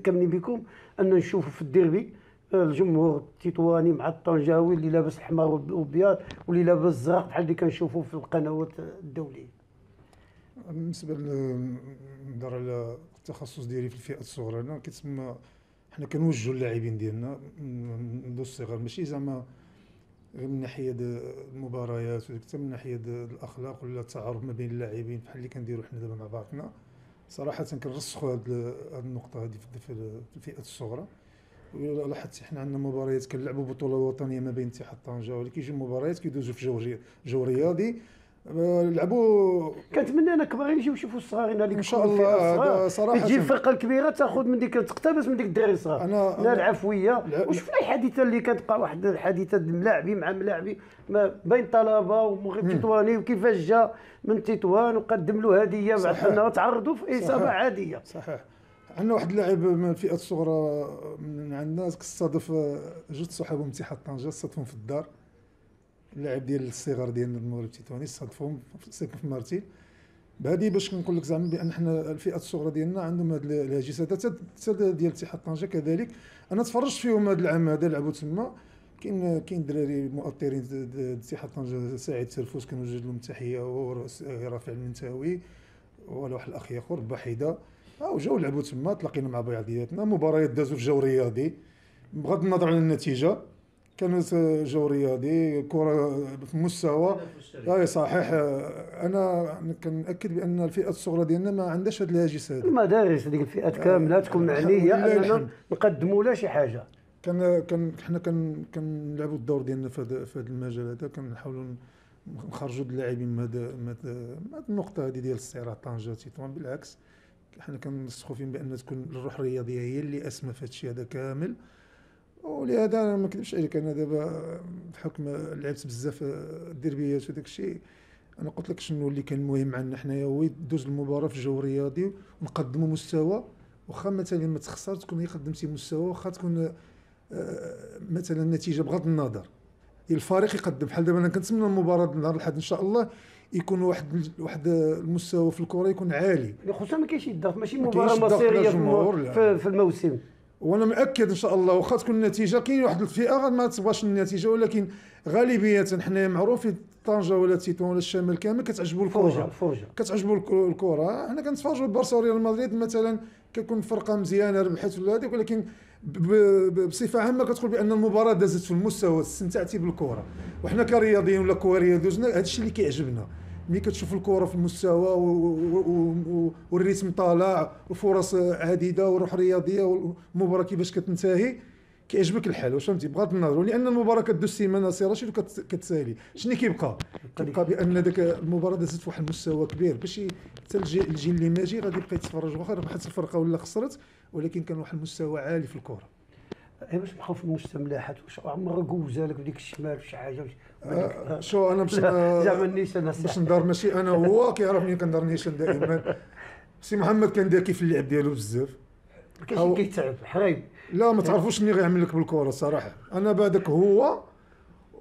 كاملين بكم ان نشوفوا في الديربي الجمهور التطواني مع الطنجاوي اللي لابس الحمر والابيض واللي لابس الزرق بحال اللي كنشوفوا في القنوات الدوليه بالنسبه للنظر على التخصص ديالي في الفئه الصغرى انا كتسمى حنا كنوجهوا اللاعبين ديالنا منذ الصغر ماشي زعما غير من ناحيه المباريات حتى من ناحيه الاخلاق ولا التعارف ما بين اللاعبين بحال اللي كنديروا حنا دابا مع بعضنا صراحه كنرسخوا هذه النقطه هذه في الفئه الصغرى لاحظتي حنا عندنا مباريات كنلعبوا بطوله وطنيه ما بين اتحاد طنجه ولكن كيجيو مباريات كيدوزوا في جو جو رياضي آه، لعبوا كنتمنى انا كبار يجيو يشوفوا الصغارين اللي ان شاء الله صراحه تجي الفرقه الكبيره تاخذ من ديك تقتبس من ديك الدراري الصغار انا لا العفويه وشفنا الحادثه اللي كتبقى واحد الحادثه ملاعبي مع ملاعبي ما بين طلبه ومغرب تطواني وكيفاش جا من تطوان وقدم له هديه بعد انه تعرضوا في اصابه عاديه صحيح عندنا واحد اللاعب من الفئات الصغرى من عندنا كصادف آه، جوج صحابه من اتحاد طنجه صادفهم في الدار اللاعب ديال الصغار ديال المغرب التطواني صادفهم في في مارتين بهذه باش كنقول لك زعما بان حنا الفئات الصغرى ديالنا عندهم هاد الهاجس هذا حتى ديال اتحاد طنجه كذلك انا تفرجت فيهم هذا العام هذا لعبوا تما كاين كاين دراري مؤطرين اتحاد طنجه سعيد سرفوس كنوجد لهم تحيه ورافع آه، المنتاوي ولا واحد الاخ اخر بحيده او جاو لعبوا تما تلاقينا مع بعضياتنا مباريات دازوا في جو رياضي بغض النظر على النتيجه كانت جو رياضي كره في مستوى اي صحيح انا كنأكد بان الفئه الصغرى ديالنا ما عندهاش هذا الهاجس هذا المدارس هذيك الفئات أه، كامله تكون عليها اننا نقدموا لها شي حاجه كان كان حنا كان كنلعبوا الدور ديالنا في هذا المجال هذا كنحاولوا نخرجوا اللاعبين من هذا من هذه النقطه هذه ديال الصراع طنجه تطوان بالعكس حنا كنصحوا فيهم بان تكون الروح الرياضيه هي اللي اسمى في هادشي هذا كامل ولهذا انا ما كنكذبش عليك انا دابا بحكم لعبت بزاف الدربيات وداك الشيء انا قلت لك شنو اللي كان مهم عندنا حنايا هو دوز المباراه في جو رياضي ونقدموا مستوى واخا مثلا ما تخسر تكون هي قدمتي مستوى واخا تكون آه، مثلا النتيجه بغض النظر الفريق يقدم بحال دابا انا كنتمنى المباراه نهار الاحد ان شاء الله يكون واحد واحد المستوى في الكره يكون عالي خصوصا ما كاينش الضغط ماشي مباراه مصيريه في, في الموسم وانا مأكد ان شاء الله واخا تكون النتيجه كاين واحد الفئه ما تبغاش النتيجه ولكن غالبيه حنا معروفين طنجه ولا تيتون ولا الشمال كامل كتعجبوا الكره فرجة كتعجبوا الكره حنا كنتفرجوا برشا ريال مدريد مثلا كتكون فرقه مزيانه ربحت ولا هذيك ولكن بصفه عامه كتقول بان المباراه دازت في المستوى استمتعتي بالكره وحنا كرياضيين ولا دوزنا هذا الشيء اللي كيعجبنا ملي كتشوف الكره في المستوى والريتم طالع وفرص عديده وروح رياضيه والمباراه كيفاش كتنتهي كيعجبك الحال واش فهمتي بغات النظر لان المباراه كدوز سيمانه سي رشيد وكتسالي شنو كيبقى؟ طيب. كيبقى بان ذاك المباراه دازت فواحد المستوى كبير باش حتى الجيل اللي ماجي غادي يبقى يتفرج واخا ربحت الفرقه ولا خسرت ولكن كان واحد المستوى عالي في الكره غير باش نبقاو في المستملحات واش عمر كوزا لك بديك الشمال شي حاجه آه،, آه شو انا باش *laughs* زعما النيشان باش ندار ماشي انا هو كيعرفني كندار نيشان دائما سي محمد كان داير في اللعب ديالو بزاف ما كانش كيتعب حرايب لا ما تعرفوش شنو غيعمل لك بالكره الصراحه انا بعدك هو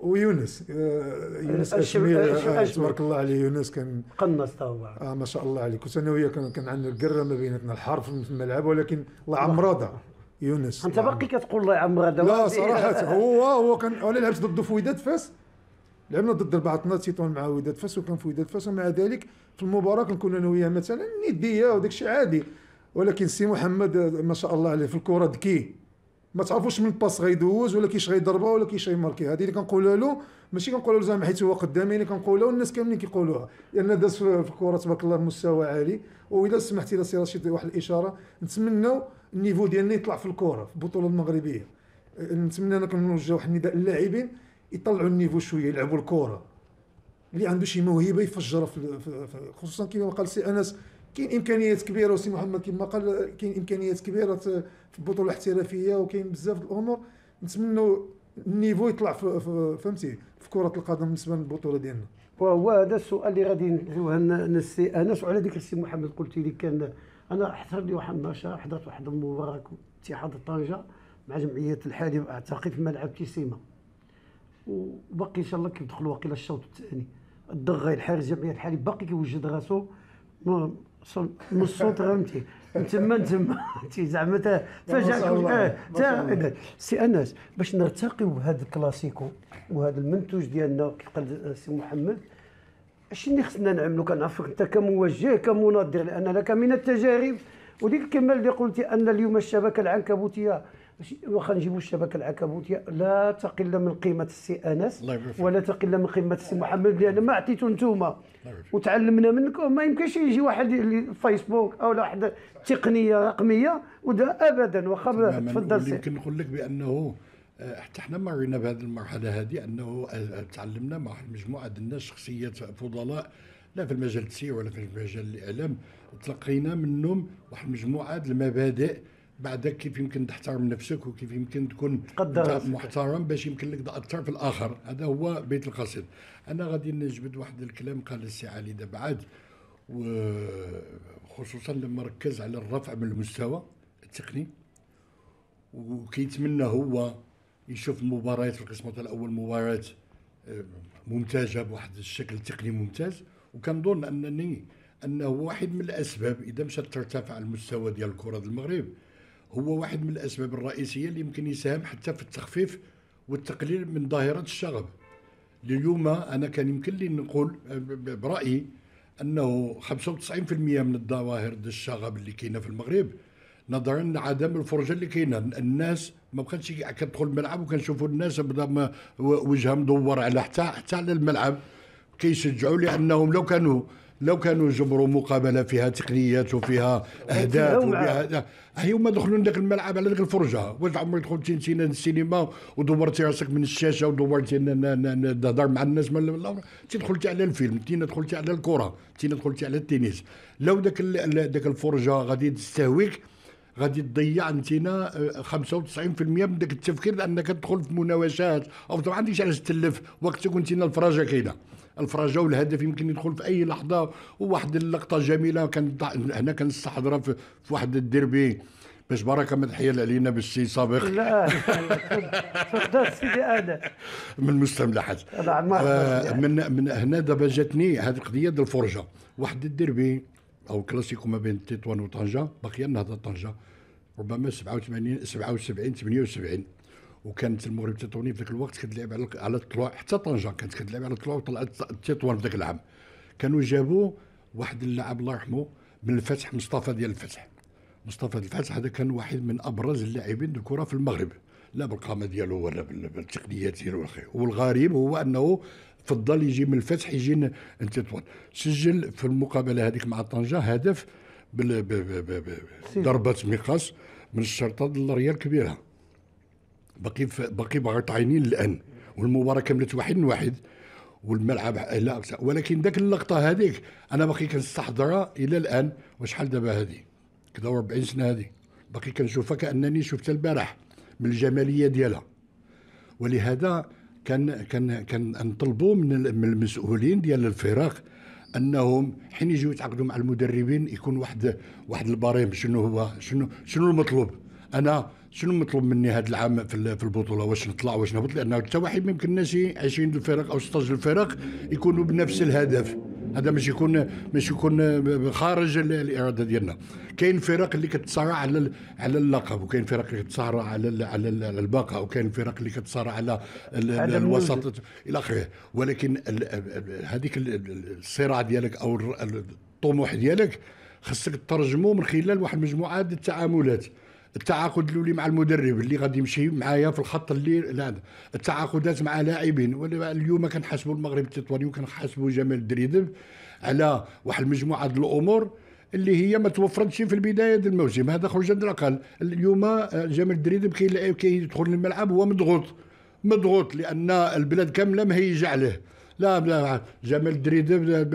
ويونس آه، يونس اشمير آه، تبارك الله عليه يونس كان قنص تا هو اه ما شاء الله عليك كنت انا وياه كان عندنا القره ما بيناتنا الحرب في الملعب ولكن الله عمراضه يونس انت باقي يعني. كتقول الله عمراضه لا صراحه *laughs* هو هو كان انا لعبت ضده في وداد فاس لعبنا ضد بعضنا تيطون مع وداد فاس وكان في وداد فاس ومع ذلك في المباراه كنكون انا وياه مثلا نديه وداك الشيء عادي ولكن سي محمد ما شاء الله عليه في الكره ذكي ما تعرفوش من باس غيدوز ولا كيش غيضربها ولا كيش غيماركي هذه اللي كنقولها له ماشي كنقولها له زعما حيت هو قدامي اللي كنقولها والناس كاملين كيقولوها لان داز في الكره تبارك الله مستوى عالي واذا سمحتي لي سي رشيد واحد الاشاره نتمناو النيفو ديالنا يطلع في الكره في البطوله المغربيه نتمنى انا كنوجه واحد النداء للاعبين يطلعوا النيفو شويه يلعبوا الكره اللي عنده شي موهبه يفجرها خصوصا كما قال سي انس كاين امكانيات كبيره وسي محمد كما قال كاين امكانيات كبيره في البطوله الاحترافيه وكاين بزاف الامور نتمنوا النيفو يطلع فهمتي في كره القدم بالنسبه للبطوله ديالنا وهو هذا السؤال اللي غادي نديروها السي انس وعلى ذكر السي محمد قلت لي كان انا حضرت لي واحد النشره حضرت واحد المباراه اتحاد طنجه مع جمعيه الحالي اعتقد في ملعب تيسيما وباقي ان شاء الله كيدخلوا واقيلا الشوط الثاني الضغ الحارس جمعيه الحالي باقي كيوجد راسو من الصوت انت من تما تما انت زعما تفاجئك تا سي انس باش نرتقيو بهذا الكلاسيكو وهذا المنتوج ديالنا كيف قال سي محمد اش اللي خصنا نعملو كنعرفك انت كموجه كمناظر لان لك من التجارب وديك كما اللي قلتي ان اليوم الشبكه العنكبوتيه واخا نجيبوا الشبكه العنكبوتيه لا تقل من قيمه السي انس ولا تقل من قيمه السي محمد لان ما عطيتو نتوما وتعلمنا منكم ما يمكنش يجي واحد فيسبوك او واحد تقنيه رقميه وده ابدا واخا تفضل يمكن نقول لك بانه آه، حتى احنا مرينا بهذه المرحله هذه انه آه، تعلمنا مع مجموعه الناس شخصيات فضلاء لا في المجال التسيير ولا في المجال الاعلام تلقينا منهم واحد مجموعه المبادئ بعدك كيف يمكن تحترم نفسك وكيف يمكن تكون تقدر محترم باش يمكن لك تاثر في الاخر هذا هو بيت القصيد انا غادي نجبد واحد الكلام قال السي علي دابا عاد وخصوصا لما ركز على الرفع من المستوى التقني وكيتمنى هو يشوف المباريات في القسمة الأول مباراة آه، ممتازة بواحد الشكل التقني ممتاز وكنظن أنني أنه واحد من الأسباب إذا مشات ترتفع المستوى ديال الكرة دي المغرب هو واحد من الأسباب الرئيسية اللي يمكن يساهم حتى في التخفيف والتقليل من ظاهرة الشغب اليوم أنا كان يمكن لي نقول برأيي أنه 95% من الظواهر ديال الشغب اللي كاينة في المغرب نظرا لعدم الفرجه اللي كاينه الناس ما بقاتش كتدخل الملعب وكنشوفوا الناس بدا وجهها مدور على حتى حتى على الملعب كيشجعوا لانهم لو كانوا لو كانوا جمهور مقابله فيها تقنيات وفيها اهداف وفيها هما دخلوا لذاك الملعب على ذيك الفرجه واش عمرك دخلتي انت للسينما ودورتي راسك من الشاشه ودورتي تهضر مع الناس من انت دخلتي على الفيلم انت دخلتي على الكره انت دخلتي على التنس لو ذاك داك الفرجه غادي تستهويك غادي تضيع انتنا 95% آه، من داك التفكير لانك تدخل في مناوشات او ما عنديش علاش تلف وقت كنت الفراجه كاينه الفرجه والهدف يمكن يدخل في اي لحظه وواحد اللقطه جميله كان هنا كنستحضرها في, في واحد الديربي باش بركه ما تحيل علينا بالشيء سابق لا تفضل سيدي انا من مستملحات آه، يعني. من من هنا دابا جاتني هذه القضيه ديال الفرجه واحد الديربي او كلاسيكو ما بين تطوان وطنجه باقي النهضه طنجه ربما 87 77 78 وكانت المغرب التطواني في ذاك الوقت كتلعب على على الطلوع حتى طنجه كانت كتلعب على الطلوع وطلعت التطوان في ذاك العام كانوا جابوا واحد اللاعب الله يرحمه من الفتح مصطفى ديال الفتح مصطفى ديال الفتح هذا كان واحد من ابرز اللاعبين الكره في المغرب لا بالقامه ديالو ولا بالتقنيات ديالو والغريب هو انه فضل يجي من الفتح يجي لتطوان سجل في المقابله هذيك مع طنجه هدف ضربه مقاس من الشرطه الريال كبيره باقي باقي عينين الان والمباراه كملت واحد واحد والملعب لا ولكن ذاك اللقطه هذيك انا باقي كنستحضرها الى الان وشحال دابا هذه كذا 40 سنه هذه باقي كنشوفها كانني شفتها البارح من الجماليه ديالها ولهذا كان كان كان نطلبوا من المسؤولين ديال الفرق انهم حين يجيو يتعاقدوا مع المدربين يكون واحد واحد البريم شنو هو شنو شنو المطلوب انا شنو مطلوب مني هذا العام في البطوله واش نطلع واش نهبط لانه حتى واحد ما يمكنناش 20 الفرق او 16 الفرق يكونوا بنفس الهدف هذا مش يكون مش يكون خارج الاراده ديالنا كاين فرق اللي كتصارع على على اللقب وكاين فرق اللي كتصارع على على الباقه وكاين فرق اللي كتصارع على الوسط الى اخره ولكن هذيك الصراع ديالك او الطموح ديالك خصك تترجمه من خلال واحد مجموعه التعاملات التعاقد الاولي مع المدرب اللي غادي يمشي معايا في الخط اللي لا التعاقدات مع لاعبين اليوم كنحاسبوا المغرب التطواني وكنحاسبوا جمال الدريدب على واحد المجموعه ديال الامور اللي هي ما توفرتش في البدايه ديال الموسم هذا خرج قال اليوم آه، جمال الدريدب كيدخل للملعب هو مضغوط مضغوط لان البلاد كامله مهيجه عليه لا لا جمال الدريدب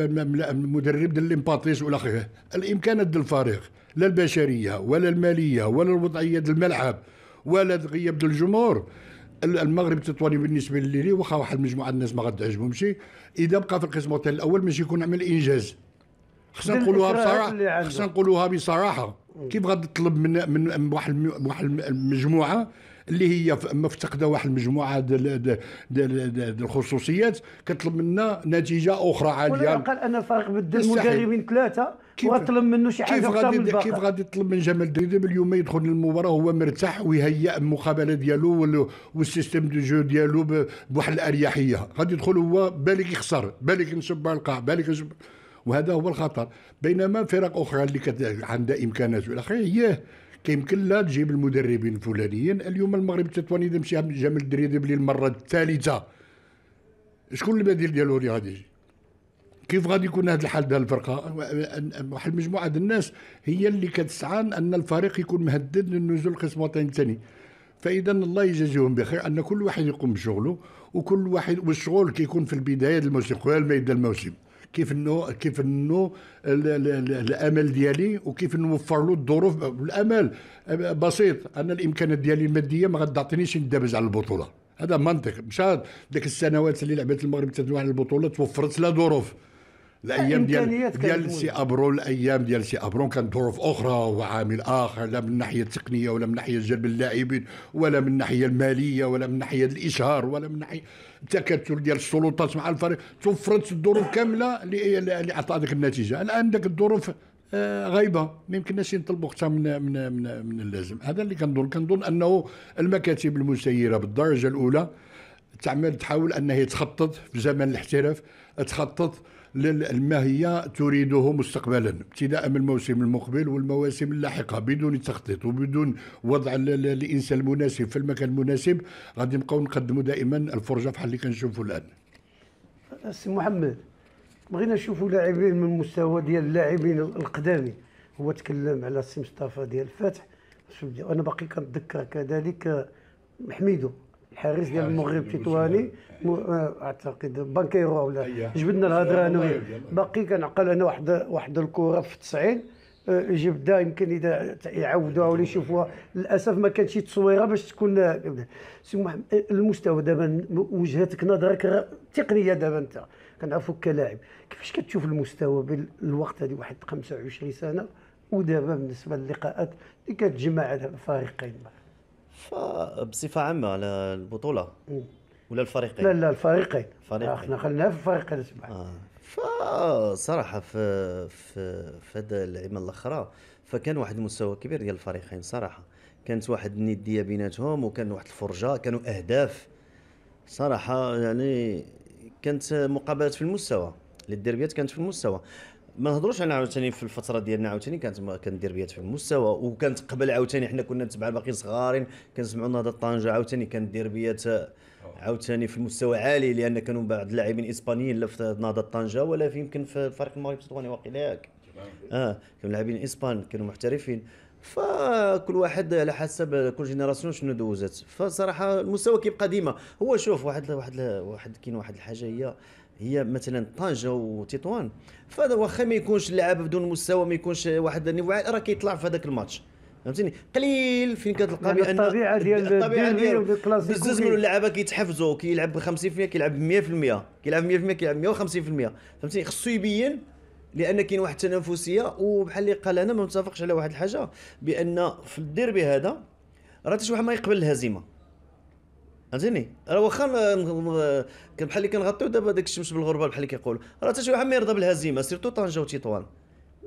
مدرب ديال الامباطيس ولا خيه الامكانات ديال الفريق لا البشرية ولا المالية ولا الوضعية الملعب ولا غياب الجمهور المغرب التطواني بالنسبه لي واخا واحد المجموعه الناس ما غتعجبهمش اذا بقى في القسم الاول ماشي يكون عمل انجاز خصنا نقولوها بصراحه خصنا نقولوها بصراحه كيف تطلب من من واحد واحد المجموعه اللي هي مفتقده واحد المجموعه ديال الخصوصيات كتطلب منا نتيجه اخرى عاليه على قال أن الفرق بين المدربين ثلاثه واطلب منه شي حاجه كيف غادي كيف غادي تطلب من جمال الدريدب اليوم يدخل للمباراه وهو مرتاح ويهيئ المقابله ديالو والسيستم دو جو ديالو بواحد الاريحيه غادي يدخل هو بالك يخسر بالك نشب القاع بالك نشب وهذا هو الخطر بينما فرق اخرى اللي عندها امكانات والى اخره هي كيمكن لها تجيب المدربين الفلانيين اليوم المغرب التطواني مشى جمال الدريدب للمره الثالثه شكون البديل ديالو اللي غادي يجي كيف غادي يكون هذا الحال ديال الفرقه واحد المجموعه ديال الناس هي اللي كتسعى ان الفريق يكون مهدد للنزول وطني ثاني فاذا الله يجازيهم بخير ان كل واحد يقوم بشغله وكل واحد والشغل كيكون في البدايه ديال الموسم قبل ما يبدا الموسم كيف انه كيف انه الامل ديالي وكيف نوفر له الظروف الامل بسيط انا الامكانات ديالي الماديه ما غتعطينيش ندابز على البطوله هذا منطق مشات ديك السنوات اللي لعبت المغرب تدوي على البطوله توفرت لها ظروف الايام ديال ديال سي ابرون الايام ديال سي ابرون كانت ظروف اخرى وعامل اخر لا من الناحيه التقنيه ولا من ناحيه جلب اللاعبين ولا من الناحيه الماليه ولا من ناحيه الاشهار ولا من ناحيه التكتل ديال السلطات مع الفريق توفرت الظروف كامله اللي عطى ديك النتيجه الان ديك الظروف آه، غايبه ما يمكنناش نطلبوا حتى من من من, من اللازم هذا اللي كنظن كنظن انه المكاتب المسيره بالدرجه الاولى تعمل تحاول انها تخطط في زمن الاحتراف تخطط هي تريده مستقبلا ابتداء من الموسم المقبل والمواسم اللاحقة بدون تخطيط وبدون وضع الإنسان المناسب في المكان المناسب غادي نبقاو نقدموا دائما الفرجة بحال اللي كنشوفوا الآن السي محمد بغينا نشوفوا لاعبين من المستوى ديال اللاعبين القدامي هو تكلم على السي مصطفى ديال الفتح انا باقي كنتذكر كذلك حميدو الحارس ديال المغرب تطواني آه، اعتقد بانكيرو ولا أيوة. جبدنا الهضره أيوة، انا باقي كنعقل انا واحد واحد الكره في 90 آه، جبدة يمكن اذا يعاودوها ولا يشوفوها للاسف ما كانتش تصويره باش تكون آه، سي محمد المستوى دابا وجهتك نظرك التقنيه دابا انت كنعرفوك كلاعب كيفاش كتشوف المستوى بالوقت هذه واحد 25 سنه ودابا بالنسبه للقاءات اللي كتجمع الفريقين فريقين فبصفه عامه على البطوله ولا الفريقين؟ لا لا الفريقين الفريقين آه، احنا خليناها في الفريقين اسمع آه. فصراحه في في في هذا العيمه الاخرى فكان واحد المستوى كبير ديال الفريقين صراحه كانت واحد النديه بيناتهم وكان واحد الفرجه كانوا اهداف صراحه يعني كانت مقابلات في المستوى الدربيات كانت في المستوى ما نهضروش انا عاوتاني في الفتره ديالنا عاوتاني كانت كندير بيات في المستوى وكانت قبل عاوتاني حنا كنا نتبع باقيين صغارين كنسمعوا نهضه طنجه عاوتاني كندير بيات عاوتاني في المستوى عالي لان كانوا بعض اللاعبين اسبانيين لا في نهضه طنجه ولا في يمكن في فريق المغرب تطواني واقيلا هاك اه كانوا لاعبين اسبان كانوا محترفين فكل واحد على حسب كل جينيراسيون شنو دوزت فصراحه المستوى كيبقى ديما هو شوف واحد واحد واحد كاين واحد الحاجه هي هي مثلا طنجه وتطوان فهذا واخا ما يكونش لاعب بدون مستوى ما يكونش واحد عالي راه كيطلع في هذاك الماتش فهمتني قليل فين كتلقى يعني بان الطبيعه ديال الطبيعه الكلاسيكو بزاف من اللعابه كيتحفزوا كيلعب ب 50% كيلعب ب 100% كيلعب 100% كيلعب 150% فهمتني خصو يبين لان كاين واحد التنافسيه وبحال اللي قال انا ما متفقش على واحد الحاجه بان في الديربي هذا راه حتى واحد ما يقبل الهزيمه فهمتيني راه واخا كان بحال اللي كنغطيو دابا داك الشمس بالغربه بحال اللي كيقولوا راه حتى شي واحد ما يرضى بالهزيمه سيرتو طنجه وتطوان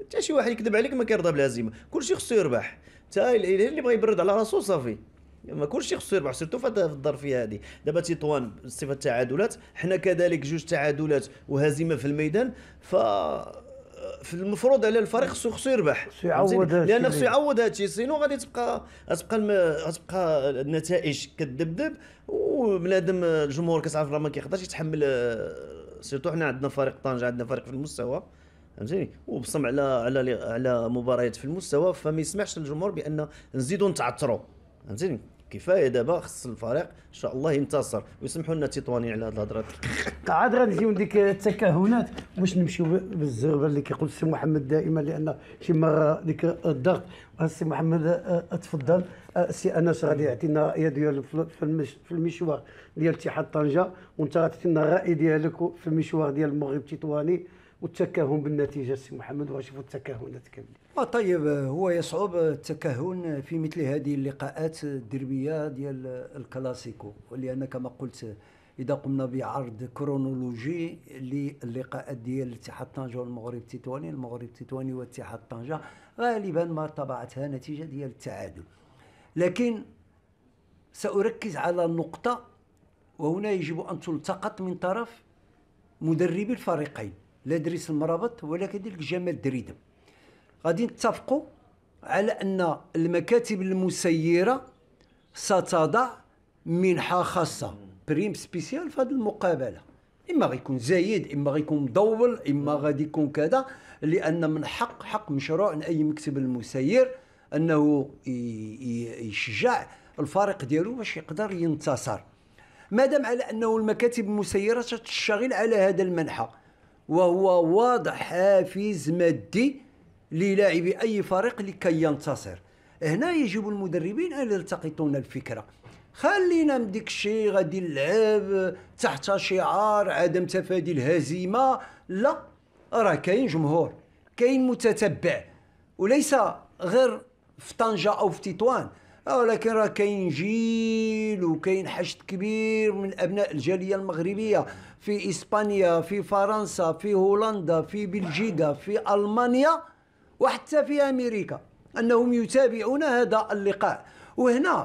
حتى شي واحد يكذب عليك ما كيرضى بالهزيمه كلشي خصو يربح حتى اللي بغى يبرد على راسو صافي ما كلشي خصو يربح سيرتو في الظرفيه هذه دابا تطوان بصفه التعادلات حنا كذلك جوج تعادلات وهزيمه في الميدان ف في المفروض على الفريق خصو يربح خصو يعوض لان خصو يعوض هذا الشيء سينو غادي تبقى غتبقى غتبقى النتائج كتذبذب وبنادم الجمهور كتعرف راه ما كيقدرش يتحمل سيرتو حنا عندنا فريق طنجه عندنا فريق في المستوى فهمتيني وبصم على على على مباريات في المستوى فما يسمحش للجمهور بان نزيدو نتعثروا فهمتيني كفايه دابا خص الفريق ان شاء الله ينتصر ويسمحوا لنا تطواني على هذه الهضره عاد غنجيو لديك التكهنات باش نمشيو بالزربه اللي كيقول السي محمد دائما لان شي مره ديك الضغط السي محمد آه، تفضل آه، السي انس غادي يعطينا الراي ديالو في المشوار ديال اتحاد طنجه وانت تعطينا الراي ديالك في المشوار ديال المغرب التطواني والتكهن بالنتيجه السي محمد وغنشوفوا التكهنات كاملين آه، طيب هو يصعب التكهن في مثل هذه اللقاءات الدربيه ديال الكلاسيكو لان كما قلت اذا قمنا بعرض كرونولوجي للقاءات ديال اتحاد طنجه والمغرب التطواني المغرب التطواني واتحاد طنجه غالبا ما طبعتها نتيجه ديال التعادل لكن ساركز على نقطه وهنا يجب ان تلتقط من طرف مدربي الفريقين لا دريس المرابط ولا كذلك جمال دريدم غادي نتفقوا على ان المكاتب المسيره ستضع منحه خاصه بريم سبيسيال في هذه المقابله اما غيكون زايد اما غيكون مضول اما غادي يكون كذا لان من حق حق مشروع اي مكتب المسير انه يشجع الفريق ديالو باش يقدر ينتصر مادام على انه المكاتب المسيره تشتغل على هذا المنحى وهو وضع حافز مادي للاعبي اي فريق لكي ينتصر هنا يجب المدربين ان يلتقطون الفكره خلينا من ديك الشيء غادي نلعب تحت شعار عدم تفادي الهزيمه لا راه كاين جمهور كاين متتبع وليس غير في طنجه او في تطوان ولكن راه كاين جيل وكاين حشد كبير من ابناء الجاليه المغربيه في اسبانيا في فرنسا في هولندا في بلجيكا في المانيا وحتى في أمريكا أنهم يتابعون هذا اللقاء وهنا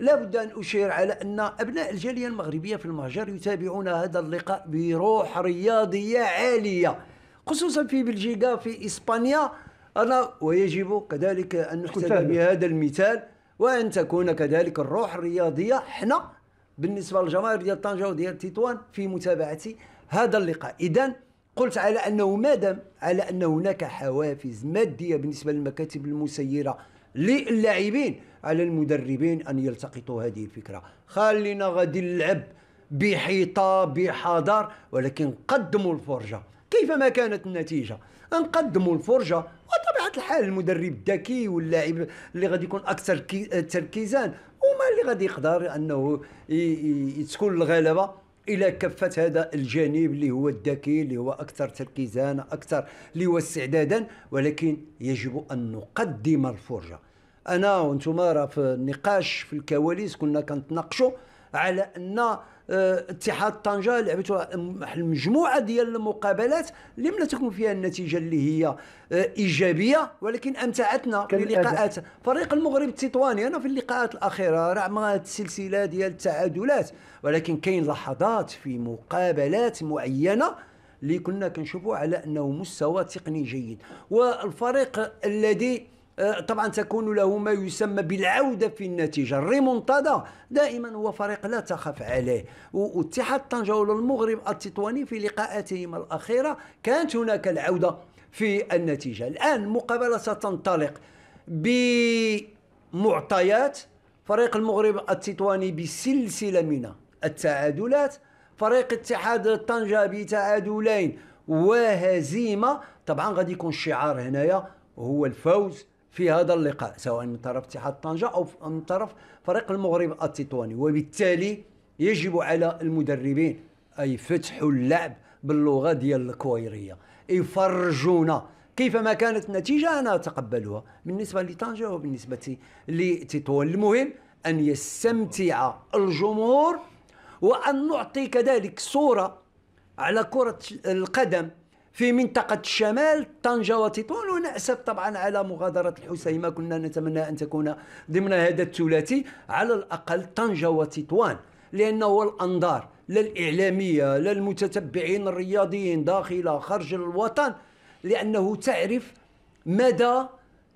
لابد أن أشير على أن أبناء الجالية المغربية في المهجر يتابعون هذا اللقاء بروح رياضية عالية خصوصا في بلجيكا في إسبانيا أنا ويجب كذلك أن نحتذى بهذا المثال وأن تكون كذلك الروح الرياضية حنا بالنسبة للجماهير ديال طنجة وديال تطوان في متابعة هذا اللقاء إذا قلت على انه ما دام على ان هناك حوافز ماديه بالنسبه للمكاتب المسيره للاعبين على المدربين ان يلتقطوا هذه الفكره خلينا غادي نلعب بحيطه بحذر ولكن قدموا الفرجه كيفما كانت النتيجه نقدموا الفرجه وطبيعه الحال المدرب الذكي واللاعب اللي غادي يكون اكثر تركيزا هما اللي غادي يقدر انه تكون الغلبه الى كفه هذا الجانب اللي هو الذكي اللي هو اكثر تركيزا اكثر اللي هو استعدادا ولكن يجب ان نقدم الفرجه انا وانتم راه في النقاش في الكواليس كنا كنتناقشوا على ان اتحاد طنجه لعبت المجموعه ديال المقابلات اللي لم تكن فيها النتيجه اللي هي آه، ايجابيه ولكن امتعتنا في لقاءات فريق المغرب التطواني انا في اللقاءات الاخيره رغم السلسله ديال التعادلات ولكن كاين لحظات في مقابلات معينه اللي كنا كنشوفوا على انه مستوى تقني جيد والفريق الذي آه، طبعا تكون له ما يسمى بالعوده في النتيجه الريمونتادا دائما هو فريق لا تخف عليه واتحاد طنجه والمغرب التطواني في لقاءاتهما الاخيره كانت هناك العوده في النتيجه الان مقابله ستنطلق بمعطيات فريق المغرب التطواني بسلسله من التعادلات فريق اتحاد طنجه بتعادلين وهزيمه طبعا غادي يكون الشعار هنايا هو الفوز في هذا اللقاء سواء من طرف اتحاد طنجة أو من طرف فريق المغرب التطواني وبالتالي يجب على المدربين أي فتحوا اللعب باللغة ديال الكويرية يفرجونا كيفما كانت النتيجة أنا أتقبلها بالنسبة لطنجة وبالنسبة لتطوان المهم أن يستمتع الجمهور وأن نعطي كذلك صورة على كرة القدم في منطقة الشمال طنجة وتطوان ونأسف طبعا على مغادرة الحسيمة كنا نتمنى أن تكون ضمن هذا الثلاثي على الأقل طنجة وتطوان لأنه الأنظار لا الإعلامية لا المتتبعين الرياضيين داخل خارج الوطن لأنه تعرف مدى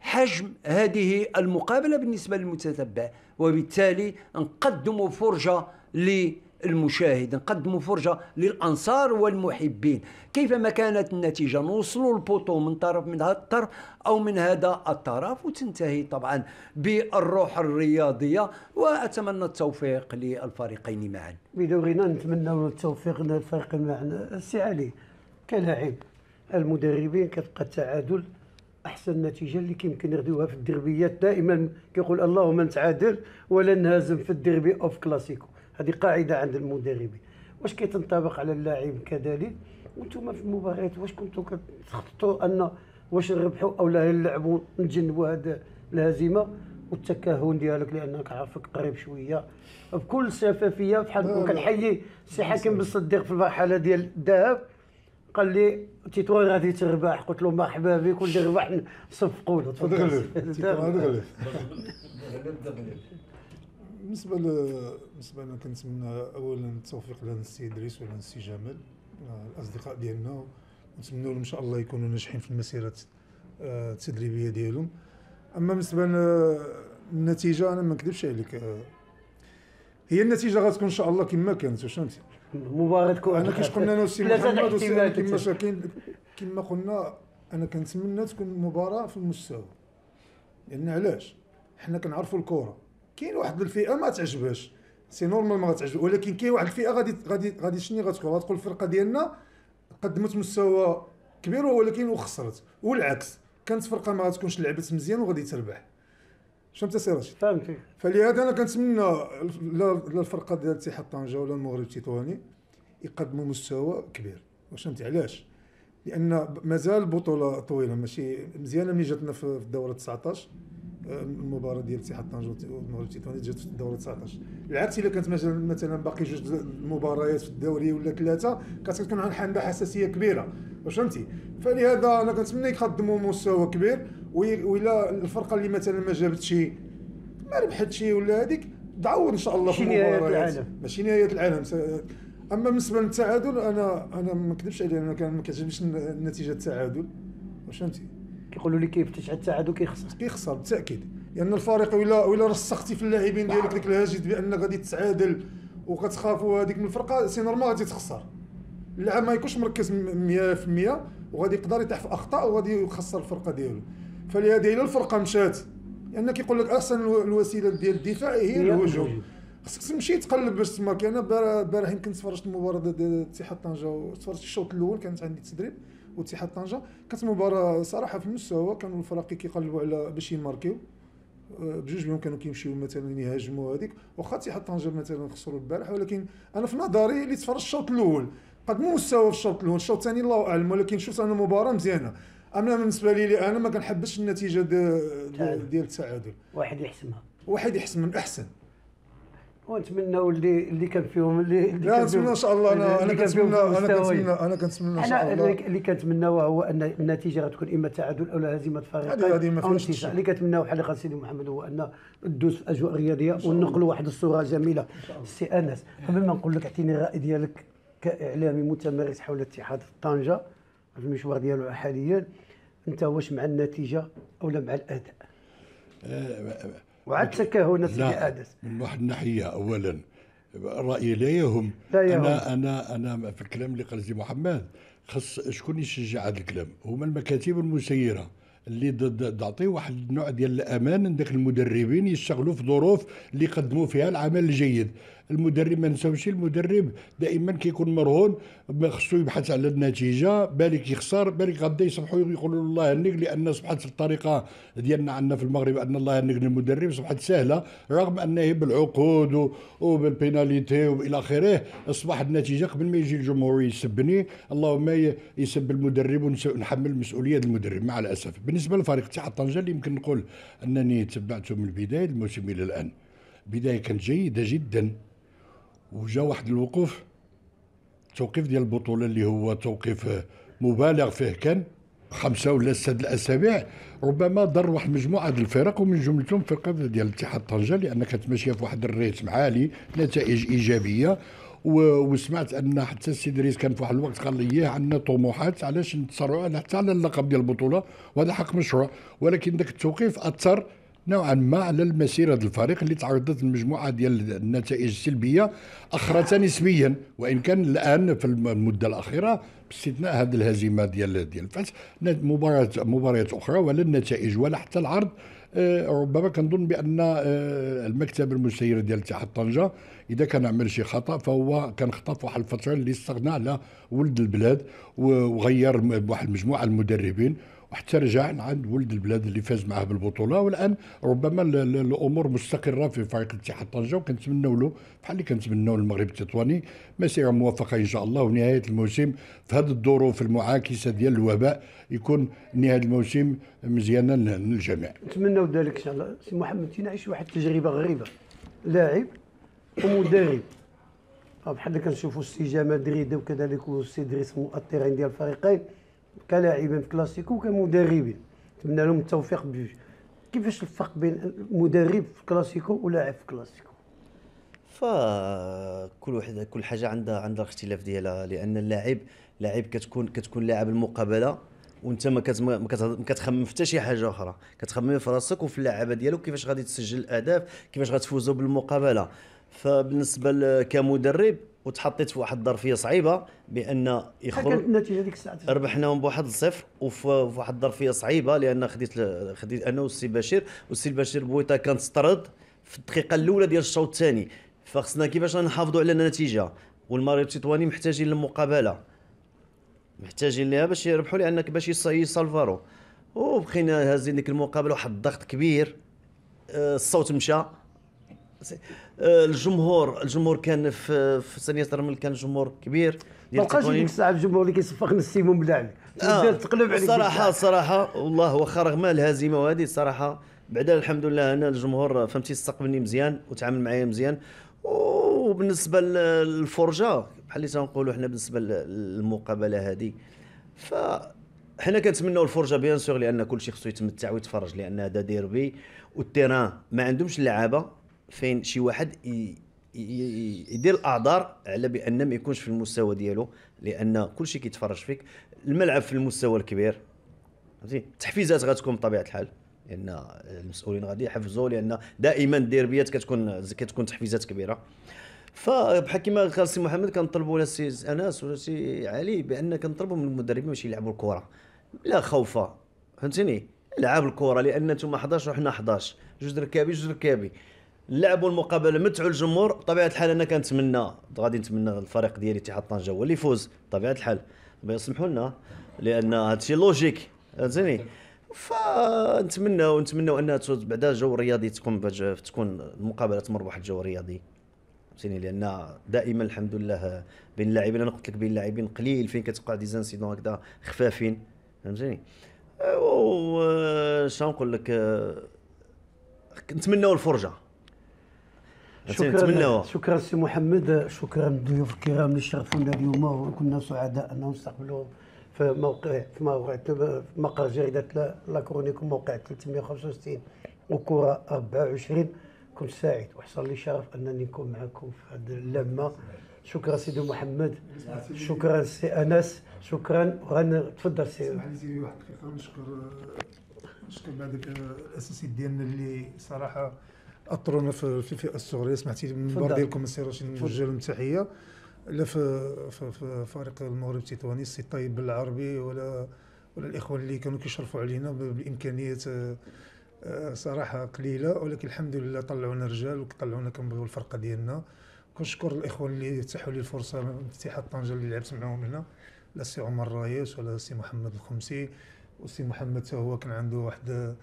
حجم هذه المقابلة بالنسبة للمتتبع وبالتالي نقدم فرجة ل المشاهد نقدموا فرجه للانصار والمحبين كيف ما كانت النتيجه نوصلوا البوتو من طرف من هذا الطرف او من هذا الطرف وتنتهي طبعا بالروح الرياضيه واتمنى التوفيق للفريقين معا بدورنا نتمنى التوفيق للفريقين معا السي علي كلاعب المدربين كتبقى التعادل احسن نتيجه اللي كيمكن يغديوها في الدربيات دائما كيقول اللهم نتعادل ولا نهزم في الدربي اوف كلاسيكو هذه قاعده عند المدربين واش كيتنطبق على اللاعب كذلك وانتم في المباريات واش كنتوا كتخططوا ان واش نربحوا او لا نلعبوا نتجنبوا هذه الهزيمه والتكهن ديالك لانك عارفك قريب شويه بكل شفافيه بحال آه، كنحيي السي آه، حكيم بن صديق في المرحله ديال الذهاب قال لي تيتوان غادي تربح قلت له مرحبا بك واللي ربح نصفقوا له تفضل *laughs* *laughs* بالنسبه بالنسبه انا كنتمنى اولا التوفيق لهذا السيد ادريس ولهذا السي جمال آه، الاصدقاء ديالنا نتمنى لهم ان شاء الله يكونوا ناجحين في المسيره آه، التدريبيه ديالهم اما بالنسبه للنتيجه انا ما نكذبش عليك آه، هي النتيجه غتكون ان شاء الله كما كانت واش فهمتي المباراه تكون انا كيش قلنا انا وسي محمد كما كما قلنا انا كنتمنى تكون المباراه في المستوى لان يعني علاش حنا كنعرفوا الكره كاين واحد الفئه ما تعجبهاش سي نورمال ما غتعجب ولكن كاين واحد الفئه غادي غادي غادي شني غتقول غتقول الفرقه ديالنا قدمت مستوى كبير ولكن وخسرت والعكس كانت فرقه ما غتكونش لعبت مزيان وغادي تربح فهمت سي رشيد فهمتي فلهذا انا كنتمنى لا الفرقه ديال اتحاد طنجه ولا المغرب التطواني يقدموا مستوى كبير واش فهمتي علاش لان مازال البطوله طويله ماشي مزيانه ملي جاتنا في الدوره 19 المباراه ديال اتحاد طنجه والمغرب التيتاني جات في الدور 19 العكس الا كانت مثلا مثلا باقي جوج مباريات في الدوري ولا ثلاثه كتكون عندها حساسيه كبيره واش فهمتي فلهذا انا كنتمنى يقدموا مستوى كبير والا الفرقه اللي مثلا ما جابتش ما ربحتش ولا هذيك تعوض ان شاء الله في المباريات ماشي نهايه العالم اما بالنسبه للتعادل انا انا ما نكذبش عليه انا كان ما كتعجبنيش نتيجه التعادل واش فهمتي كيقولوا لي كيفتش على التعادل كيخسر كيخسر بالتاكيد لان يعني الفريق ولا ولا رسختي في اللاعبين ديالك ديك الهاجد بان غادي تتعادل وكتخافوا هذيك من الفرقه سي نورمال غادي تخسر اللاعب ما يكونش مركز 100% وغادي يقدر يطيح في اخطاء وغادي يخسر الفرقه ديالو فلهذا الا الفرقه مشات لان يعني كيقول لك احسن الوسيله ديال الدفاع هي الهجوم خصك تمشي تقلب باش تسمى انا البارح يمكن تفرجت المباراه ديال اتحاد طنجه تفرجت الشوط الاول كانت عندي تدريب واتحاد طنجه كانت مباراه صراحه في المستوى كانوا الفريقين كيقلبوا على باش يماركيو آه، بجوج بهم كانوا كيمشيو مثلا يهاجموا هذيك واخا اتحاد طنجه مثلا خسروا البارح ولكن انا في نظري اللي تفرج الشوط الاول قدموا مستوى في الشوط الاول الشوط الثاني الله اعلم ولكن شفت انا مباراه مزيانه انا بالنسبه لي انا ما كنحبش النتيجه ديال التعادل واحد يحسمها واحد يحسم من احسن ونتمنى اللي اللي كان فيهم اللي اللي لا نتمنى ان شاء الله انا انا كنتمنى انا كنتمنى انا كنتمنى ان شاء الله اللي كنتمناوه هو ان النتيجه غتكون اما تعادل او هزيمه فريقين هذه ما فيهاش اللي كنتمناو بحال اللي سيدي محمد هو ان ندوز في اجواء رياضيه ونقلوا واحد الصوره جميله سي انس قبل ما نقول لك اعطيني الراي ديالك كاعلامي متمرس حول اتحاد طنجه في المشوار ديالو حاليا انت واش مع النتيجه او مع الاداء؟ أه، وعد تكهنة الحادث من واحد الناحية أولا رأيي لا يهم أنا أنا أنا في الكلام اللي قال سي محمد خص شكون يشجع هذا الكلام هما المكاتب المسيرة اللي تعطي واحد النوع ديال الامان عندك المدربين يشتغلوا في ظروف اللي يقدموا فيها العمل الجيد المدرب ما نساوش المدرب دائما كيكون مرهون خصو يبحث على النتيجه بالك يخسر بالك غدا يصبحوا يقولوا الله يهنيك لان صبحت الطريقه ديالنا عندنا في المغرب ان الله يهنيك للمدرب صبحت سهله رغم انه بالعقود وبالبيناليتي والى اخره اصبحت النتيجه قبل ما يجي الجمهور يسبني اللهم يسب المدرب ونحمل مسؤوليه المدرب مع الاسف بالنسبه للفريق اتحاد طنجه اللي يمكن نقول انني تبعته من البدايه الموسم الى الان بدايه كانت جيده جدا وجا واحد الوقوف توقيف ديال البطوله اللي هو توقيف آه، مبالغ فيه كان خمسه ولا سته الاسابيع ربما ضر واحد مجموعه ديال الفرق ومن جملتهم فرقه ديال اتحاد طنجه لان كانت ماشيه في واحد الريتم عالي نتائج ايجابيه وسمعت ان حتى السي دريس كان في واحد الوقت قال لي ايه عندنا طموحات علاش نتصارعوا حتى على اللقب ديال البطوله وهذا حق مشروع ولكن ذاك التوقيف اثر نوعا ما على المسيره ديال الفريق اللي تعرضت لمجموعه ديال النتائج السلبيه اخرت نسبيا وان كان الان في المده الاخيره باستثناء هذه الهزيمه ديال ديال الفاس مباراه مباريات اخرى ولا النتائج ولا حتى العرض آه، ربما كنظن بان آه، المكتب المسير ديال اتحاد طنجه اذا كان عمل شي خطا فهو كان خطا في واحد الفتره اللي استغنى على ولد البلاد وغير واحد المجموعه المدربين حتى رجع عند ولد البلاد اللي فاز معه بالبطوله والان ربما الامور مستقره في فريق اتحاد طنجه وكنتمناو له بحال اللي كنتمناو للمغرب التطواني مسيره موفقه ان شاء الله ونهايه الموسم في هذه الظروف المعاكسه ديال الوباء يكون نهايه الموسم مزيانه للجميع. نتمناو ذلك ان شاء الله سي محمد تنعيش واحد التجربه غريبه لاعب ومدرب آه، بحال اللي كنشوفوا السي جا مدريد وكذلك السي دريس مؤثرين ديال الفريقين كلاعبين في كلاسيكو وكمدربين نتمنى لهم التوفيق بجوج كيفاش الفرق بين مدرب في كلاسيكو ولاعب في كلاسيكو فكل واحد كل حاجه عندها عندها الاختلاف ديالها لان اللاعب لاعب كتكون كتكون لاعب المقابله وانت ما كتخمم في حتى شي حاجه اخرى كتخمم في راسك وفي اللعابه ديالك كيفاش غادي تسجل الاهداف كيفاش غتفوزوا بالمقابله فبالنسبه كمدرب وتحطيت في واحد الظرفيه صعيبه بان يخرج النتيجه ديك الساعه ربحناهم بواحد الصفر وفي واحد الظرفيه صعيبه لان خديت خديت انا والسي بشير والسي بشير بويتا كان استرد في الدقيقه الاولى ديال الشوط الثاني فخصنا كيفاش نحافظوا على النتيجه والماريو التطواني محتاجين للمقابله محتاجين ليها باش يربحوا لانك باش يسالفارو وبقينا هازين ديك المقابله واحد الضغط كبير آه، الصوت مشى آه، الجمهور الجمهور كان في في ثانية رمل كان جمهور كبير ما بقاش ديك الساعة الجمهور اللي كيصفق نسيمو ملعب آه. تقلب عليك صراحة صراحة والله واخا رغم الهزيمة وهذه الصراحة بعدا الحمد لله انا الجمهور فهمتي استقبلني مزيان وتعامل معايا مزيان وبالنسبة للفرجة بحال اللي تنقولوا حنا بالنسبة للمقابلة هذه ف حنا كنتمناو الفرجه بيان سور لان كل شيء خصو يتمتع ويتفرج لان هذا ديربي والتيران ما عندهمش اللعابه فين شي واحد يدير الاعذار على بان ما يكونش في المستوى ديالو لان كل شيء كيتفرج فيك الملعب في المستوى الكبير فهمتي التحفيزات غتكون بطبيعه الحال لان المسؤولين غادي يحفزوا لان دائما الديربيات كتكون كتكون تحفيزات كبيره فبحال كما قال سي محمد كنطلبوا ولا سي انس ولا سي علي بان كنطلبوا من المدربين باش يلعبوا الكره لا خوف فهمتني العاب الكره لان انتم 11 وحنا 11 جوج ركابي جوج ركابي اللعب والمقابله متعوا الجمهور بطبيعه الحال انا كنتمنى غادي نتمنى الفريق ديالي اتحاد طنجه هو اللي يفوز بطبيعه الحال طيب، يسمحوا لنا لان هادشي لوجيك فهمتني فنتمناو نتمناو ان بعدا الجو الرياضي تكون تكون المقابله تمر بواحد الجو رياضي فهمتني لان دائما الحمد لله بين اللاعبين انا قلت لك بين اللاعبين قليل فين كتوقع دي زانسيدون هكذا خفافين فهمتني و آه، شنو نقول لك آه، نتمناو الفرجه شكرا شكرا سي محمد شكرا للضيوف الكرام اللي شرفونا اليوم وكنا سعداء ان نستقبلوهم في موقع في موقع في مقر جريده لا كرونيك موقع 365 وكره 24 كنت سعيد وحصل لي شرف انني نكون معكم في هذه اللمه شكرا سيدي محمد شكرا سي انس شكرا تفضل سي سمح لي واحد الدقيقه نشكر نشكر بعد الاساسيات ديالنا اللي صراحه اثروا في الفئه الصغرى سمعتي من بعض ديالكم السير باش نوجه لهم تحيه لا في, في, في فريق المغرب التطواني السي طيب العربي ولا ولا الاخوان اللي كانوا كيشرفوا علينا بامكانيات آه، آه، صراحه قليله ولكن الحمد لله طلعونا رجال وطلعونا كنبغيو الفرقه ديالنا كنشكر الاخوان اللي اتاحوا لي الفرصه اتحاد طنجه اللي لعبت معاهم هنا لا سي عمر الرايس ولا سي محمد الخمسي وسي محمد هو كان عنده واحد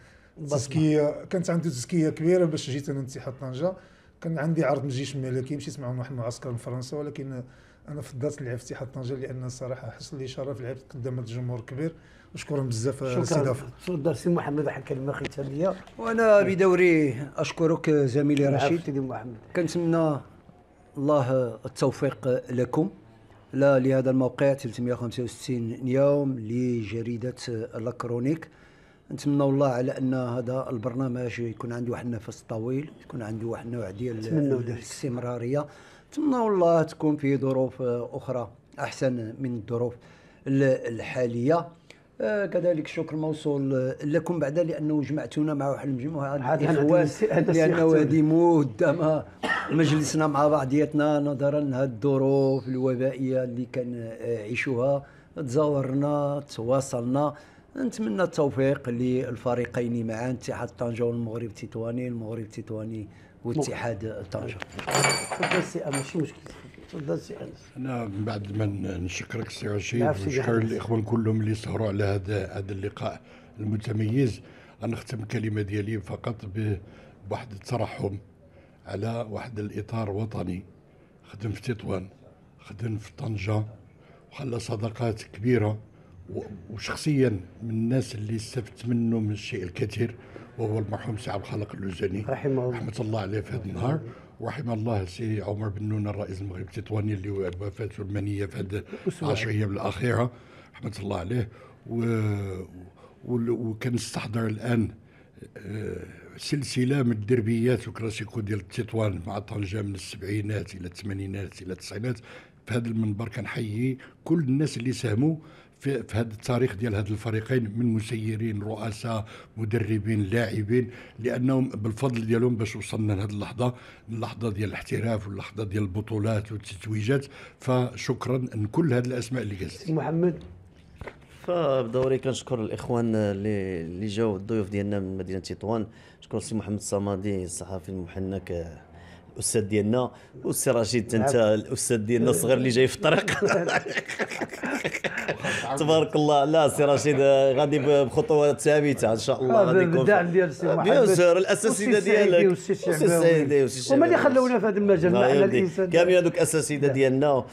تزكيه كانت عندي تزكيه كبيره باش جيت انا لاتحاد طنجه كان عندي عرض من الجيش الملكي مشيت معهم واحد المعسكر من فرنسا ولكن انا فضلت نلعب في اتحاد طنجه لان الصراحه حصل لي شرف لعبت قدام الجمهور الكبير وشكرا بزاف على الاستضافه شكرا سي محمد واحد الكلمه ختاميه وانا بدوري اشكرك زميلي رشيد سيدي محمد كنتمنى الله التوفيق لكم لا لهذا الموقع 365 يوم لجريده لاكرونيك نتمنى والله على ان هذا البرنامج يكون عنده واحد النفس طويل يكون عنده واحد النوع ديال الاستمراريه نتمنى والله تكون في ظروف اخرى احسن من الظروف الحاليه آه، كذلك الشكر موصول لكم بعد لانه جمعتونا مع واحد المجموعه الاخوان لانه هذه مده ما مجلسنا مع بعضياتنا نظرا لهذه الظروف الوبائيه اللي كنعيشوها آه، تزاورنا تواصلنا نتمنى التوفيق للفريقين معا اتحاد طنجة والمغرب التطواني المغرب التطواني واتحاد طنجة تفضل سي ماشي مشكل تفضل سي انس انا من بعد ما نشكرك سي رشيد ونشكر الاخوان كلهم اللي سهروا على هذا هذا اللقاء المتميز غنختم الكلمه ديالي فقط بواحد الترحم على واحد الاطار وطني خدم في تطوان خدم في طنجه وخلى صداقات كبيره وشخصيا من الناس اللي استفدت منه من الشيء الكثير وهو المرحوم سي عبد الخالق اللوزاني رحمه الله رحمه الله عليه في هذا النهار ورحم الله سي عمر بن نون الرئيس المغرب التطواني اللي وفاته المنيه في هذه العشر ايام الاخيره رحمه الله عليه و... وكنستحضر الان آه، سلسله من الدربيات وكلاسيكو ديال التطوان مع طنجه من السبعينات الى الثمانينات الى التسعينات في هذا المنبر كنحيي كل الناس اللي ساهموا في, في هذا التاريخ ديال هذا الفريقين من مسيرين رؤساء مدربين لاعبين لانهم بالفضل ديالهم باش وصلنا لهذه اللحظه اللحظه ديال الاحتراف واللحظه ديال البطولات والتتويجات فشكرا لكل هذه الاسماء اللي قلت محمد فبدوري كنشكر الاخوان اللي اللي جاوا الضيوف ديالنا من مدينه تطوان نشكر سي محمد الصمادي الصحفي المحنك الاستاذ ديالنا والسي رشيد انت نعم. الاستاذ ديالنا الصغير اللي جاي في الطريق *laughs* تبارك الله لا سي رشيد غادي بخطوات ثابته ان شاء الله آه، غادي يكون الدعم ديال السي آه، محمد بيان سور الاساسيده ديالك والسي السعيدي والسي الشعبي هما اللي خلونا في هذا المجال معنا الانسان كاملين هذوك الاساسيده نعم. ديالنا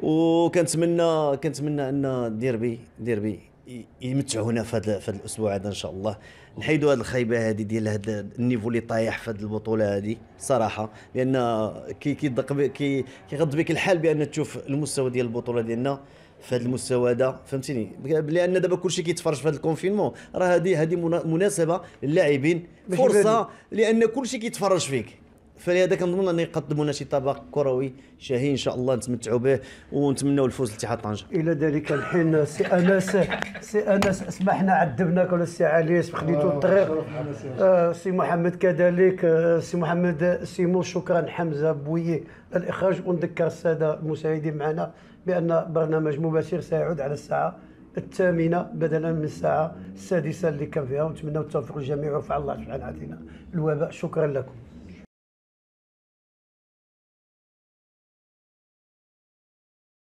وكنتمنى كنتمنى ان ديربي ديربي يمتعونا في هذا الاسبوع هذا ان شاء الله نحيدوا هذه الخيبه هذه ديال هذا النيفو اللي طايح في هذه البطوله هذه صراحه لان كي كيضق كي كيغض بك الحال بان تشوف المستوى ديال البطوله ديالنا في هذا المستوى هذا فهمتيني لان دابا كلشي كيتفرج في هذا الكونفينمون راه هذه هذه مناسبه للاعبين فرصه لان كلشي كيتفرج فيك فلهذا كنظن انه يقدم لنا شي طبق كروي شهي ان شاء الله نتمتعوا به ونتمنوا الفوز لاتحاد طنجه الى ذلك الحين سي انس سي انس اسمحنا عذبناك ولا سي علي خديتو الطريق آه سي محمد كذلك آه، سي محمد سيمو شكرا حمزه بوي الاخراج ونذكر الساده المشاهدين معنا بان برنامج مباشر سيعود على الساعه الثامنة بدلا من الساعة السادسة اللي كان فيها ونتمنى التوفيق للجميع ورفع الله سبحانه عنا الوباء شكرا لكم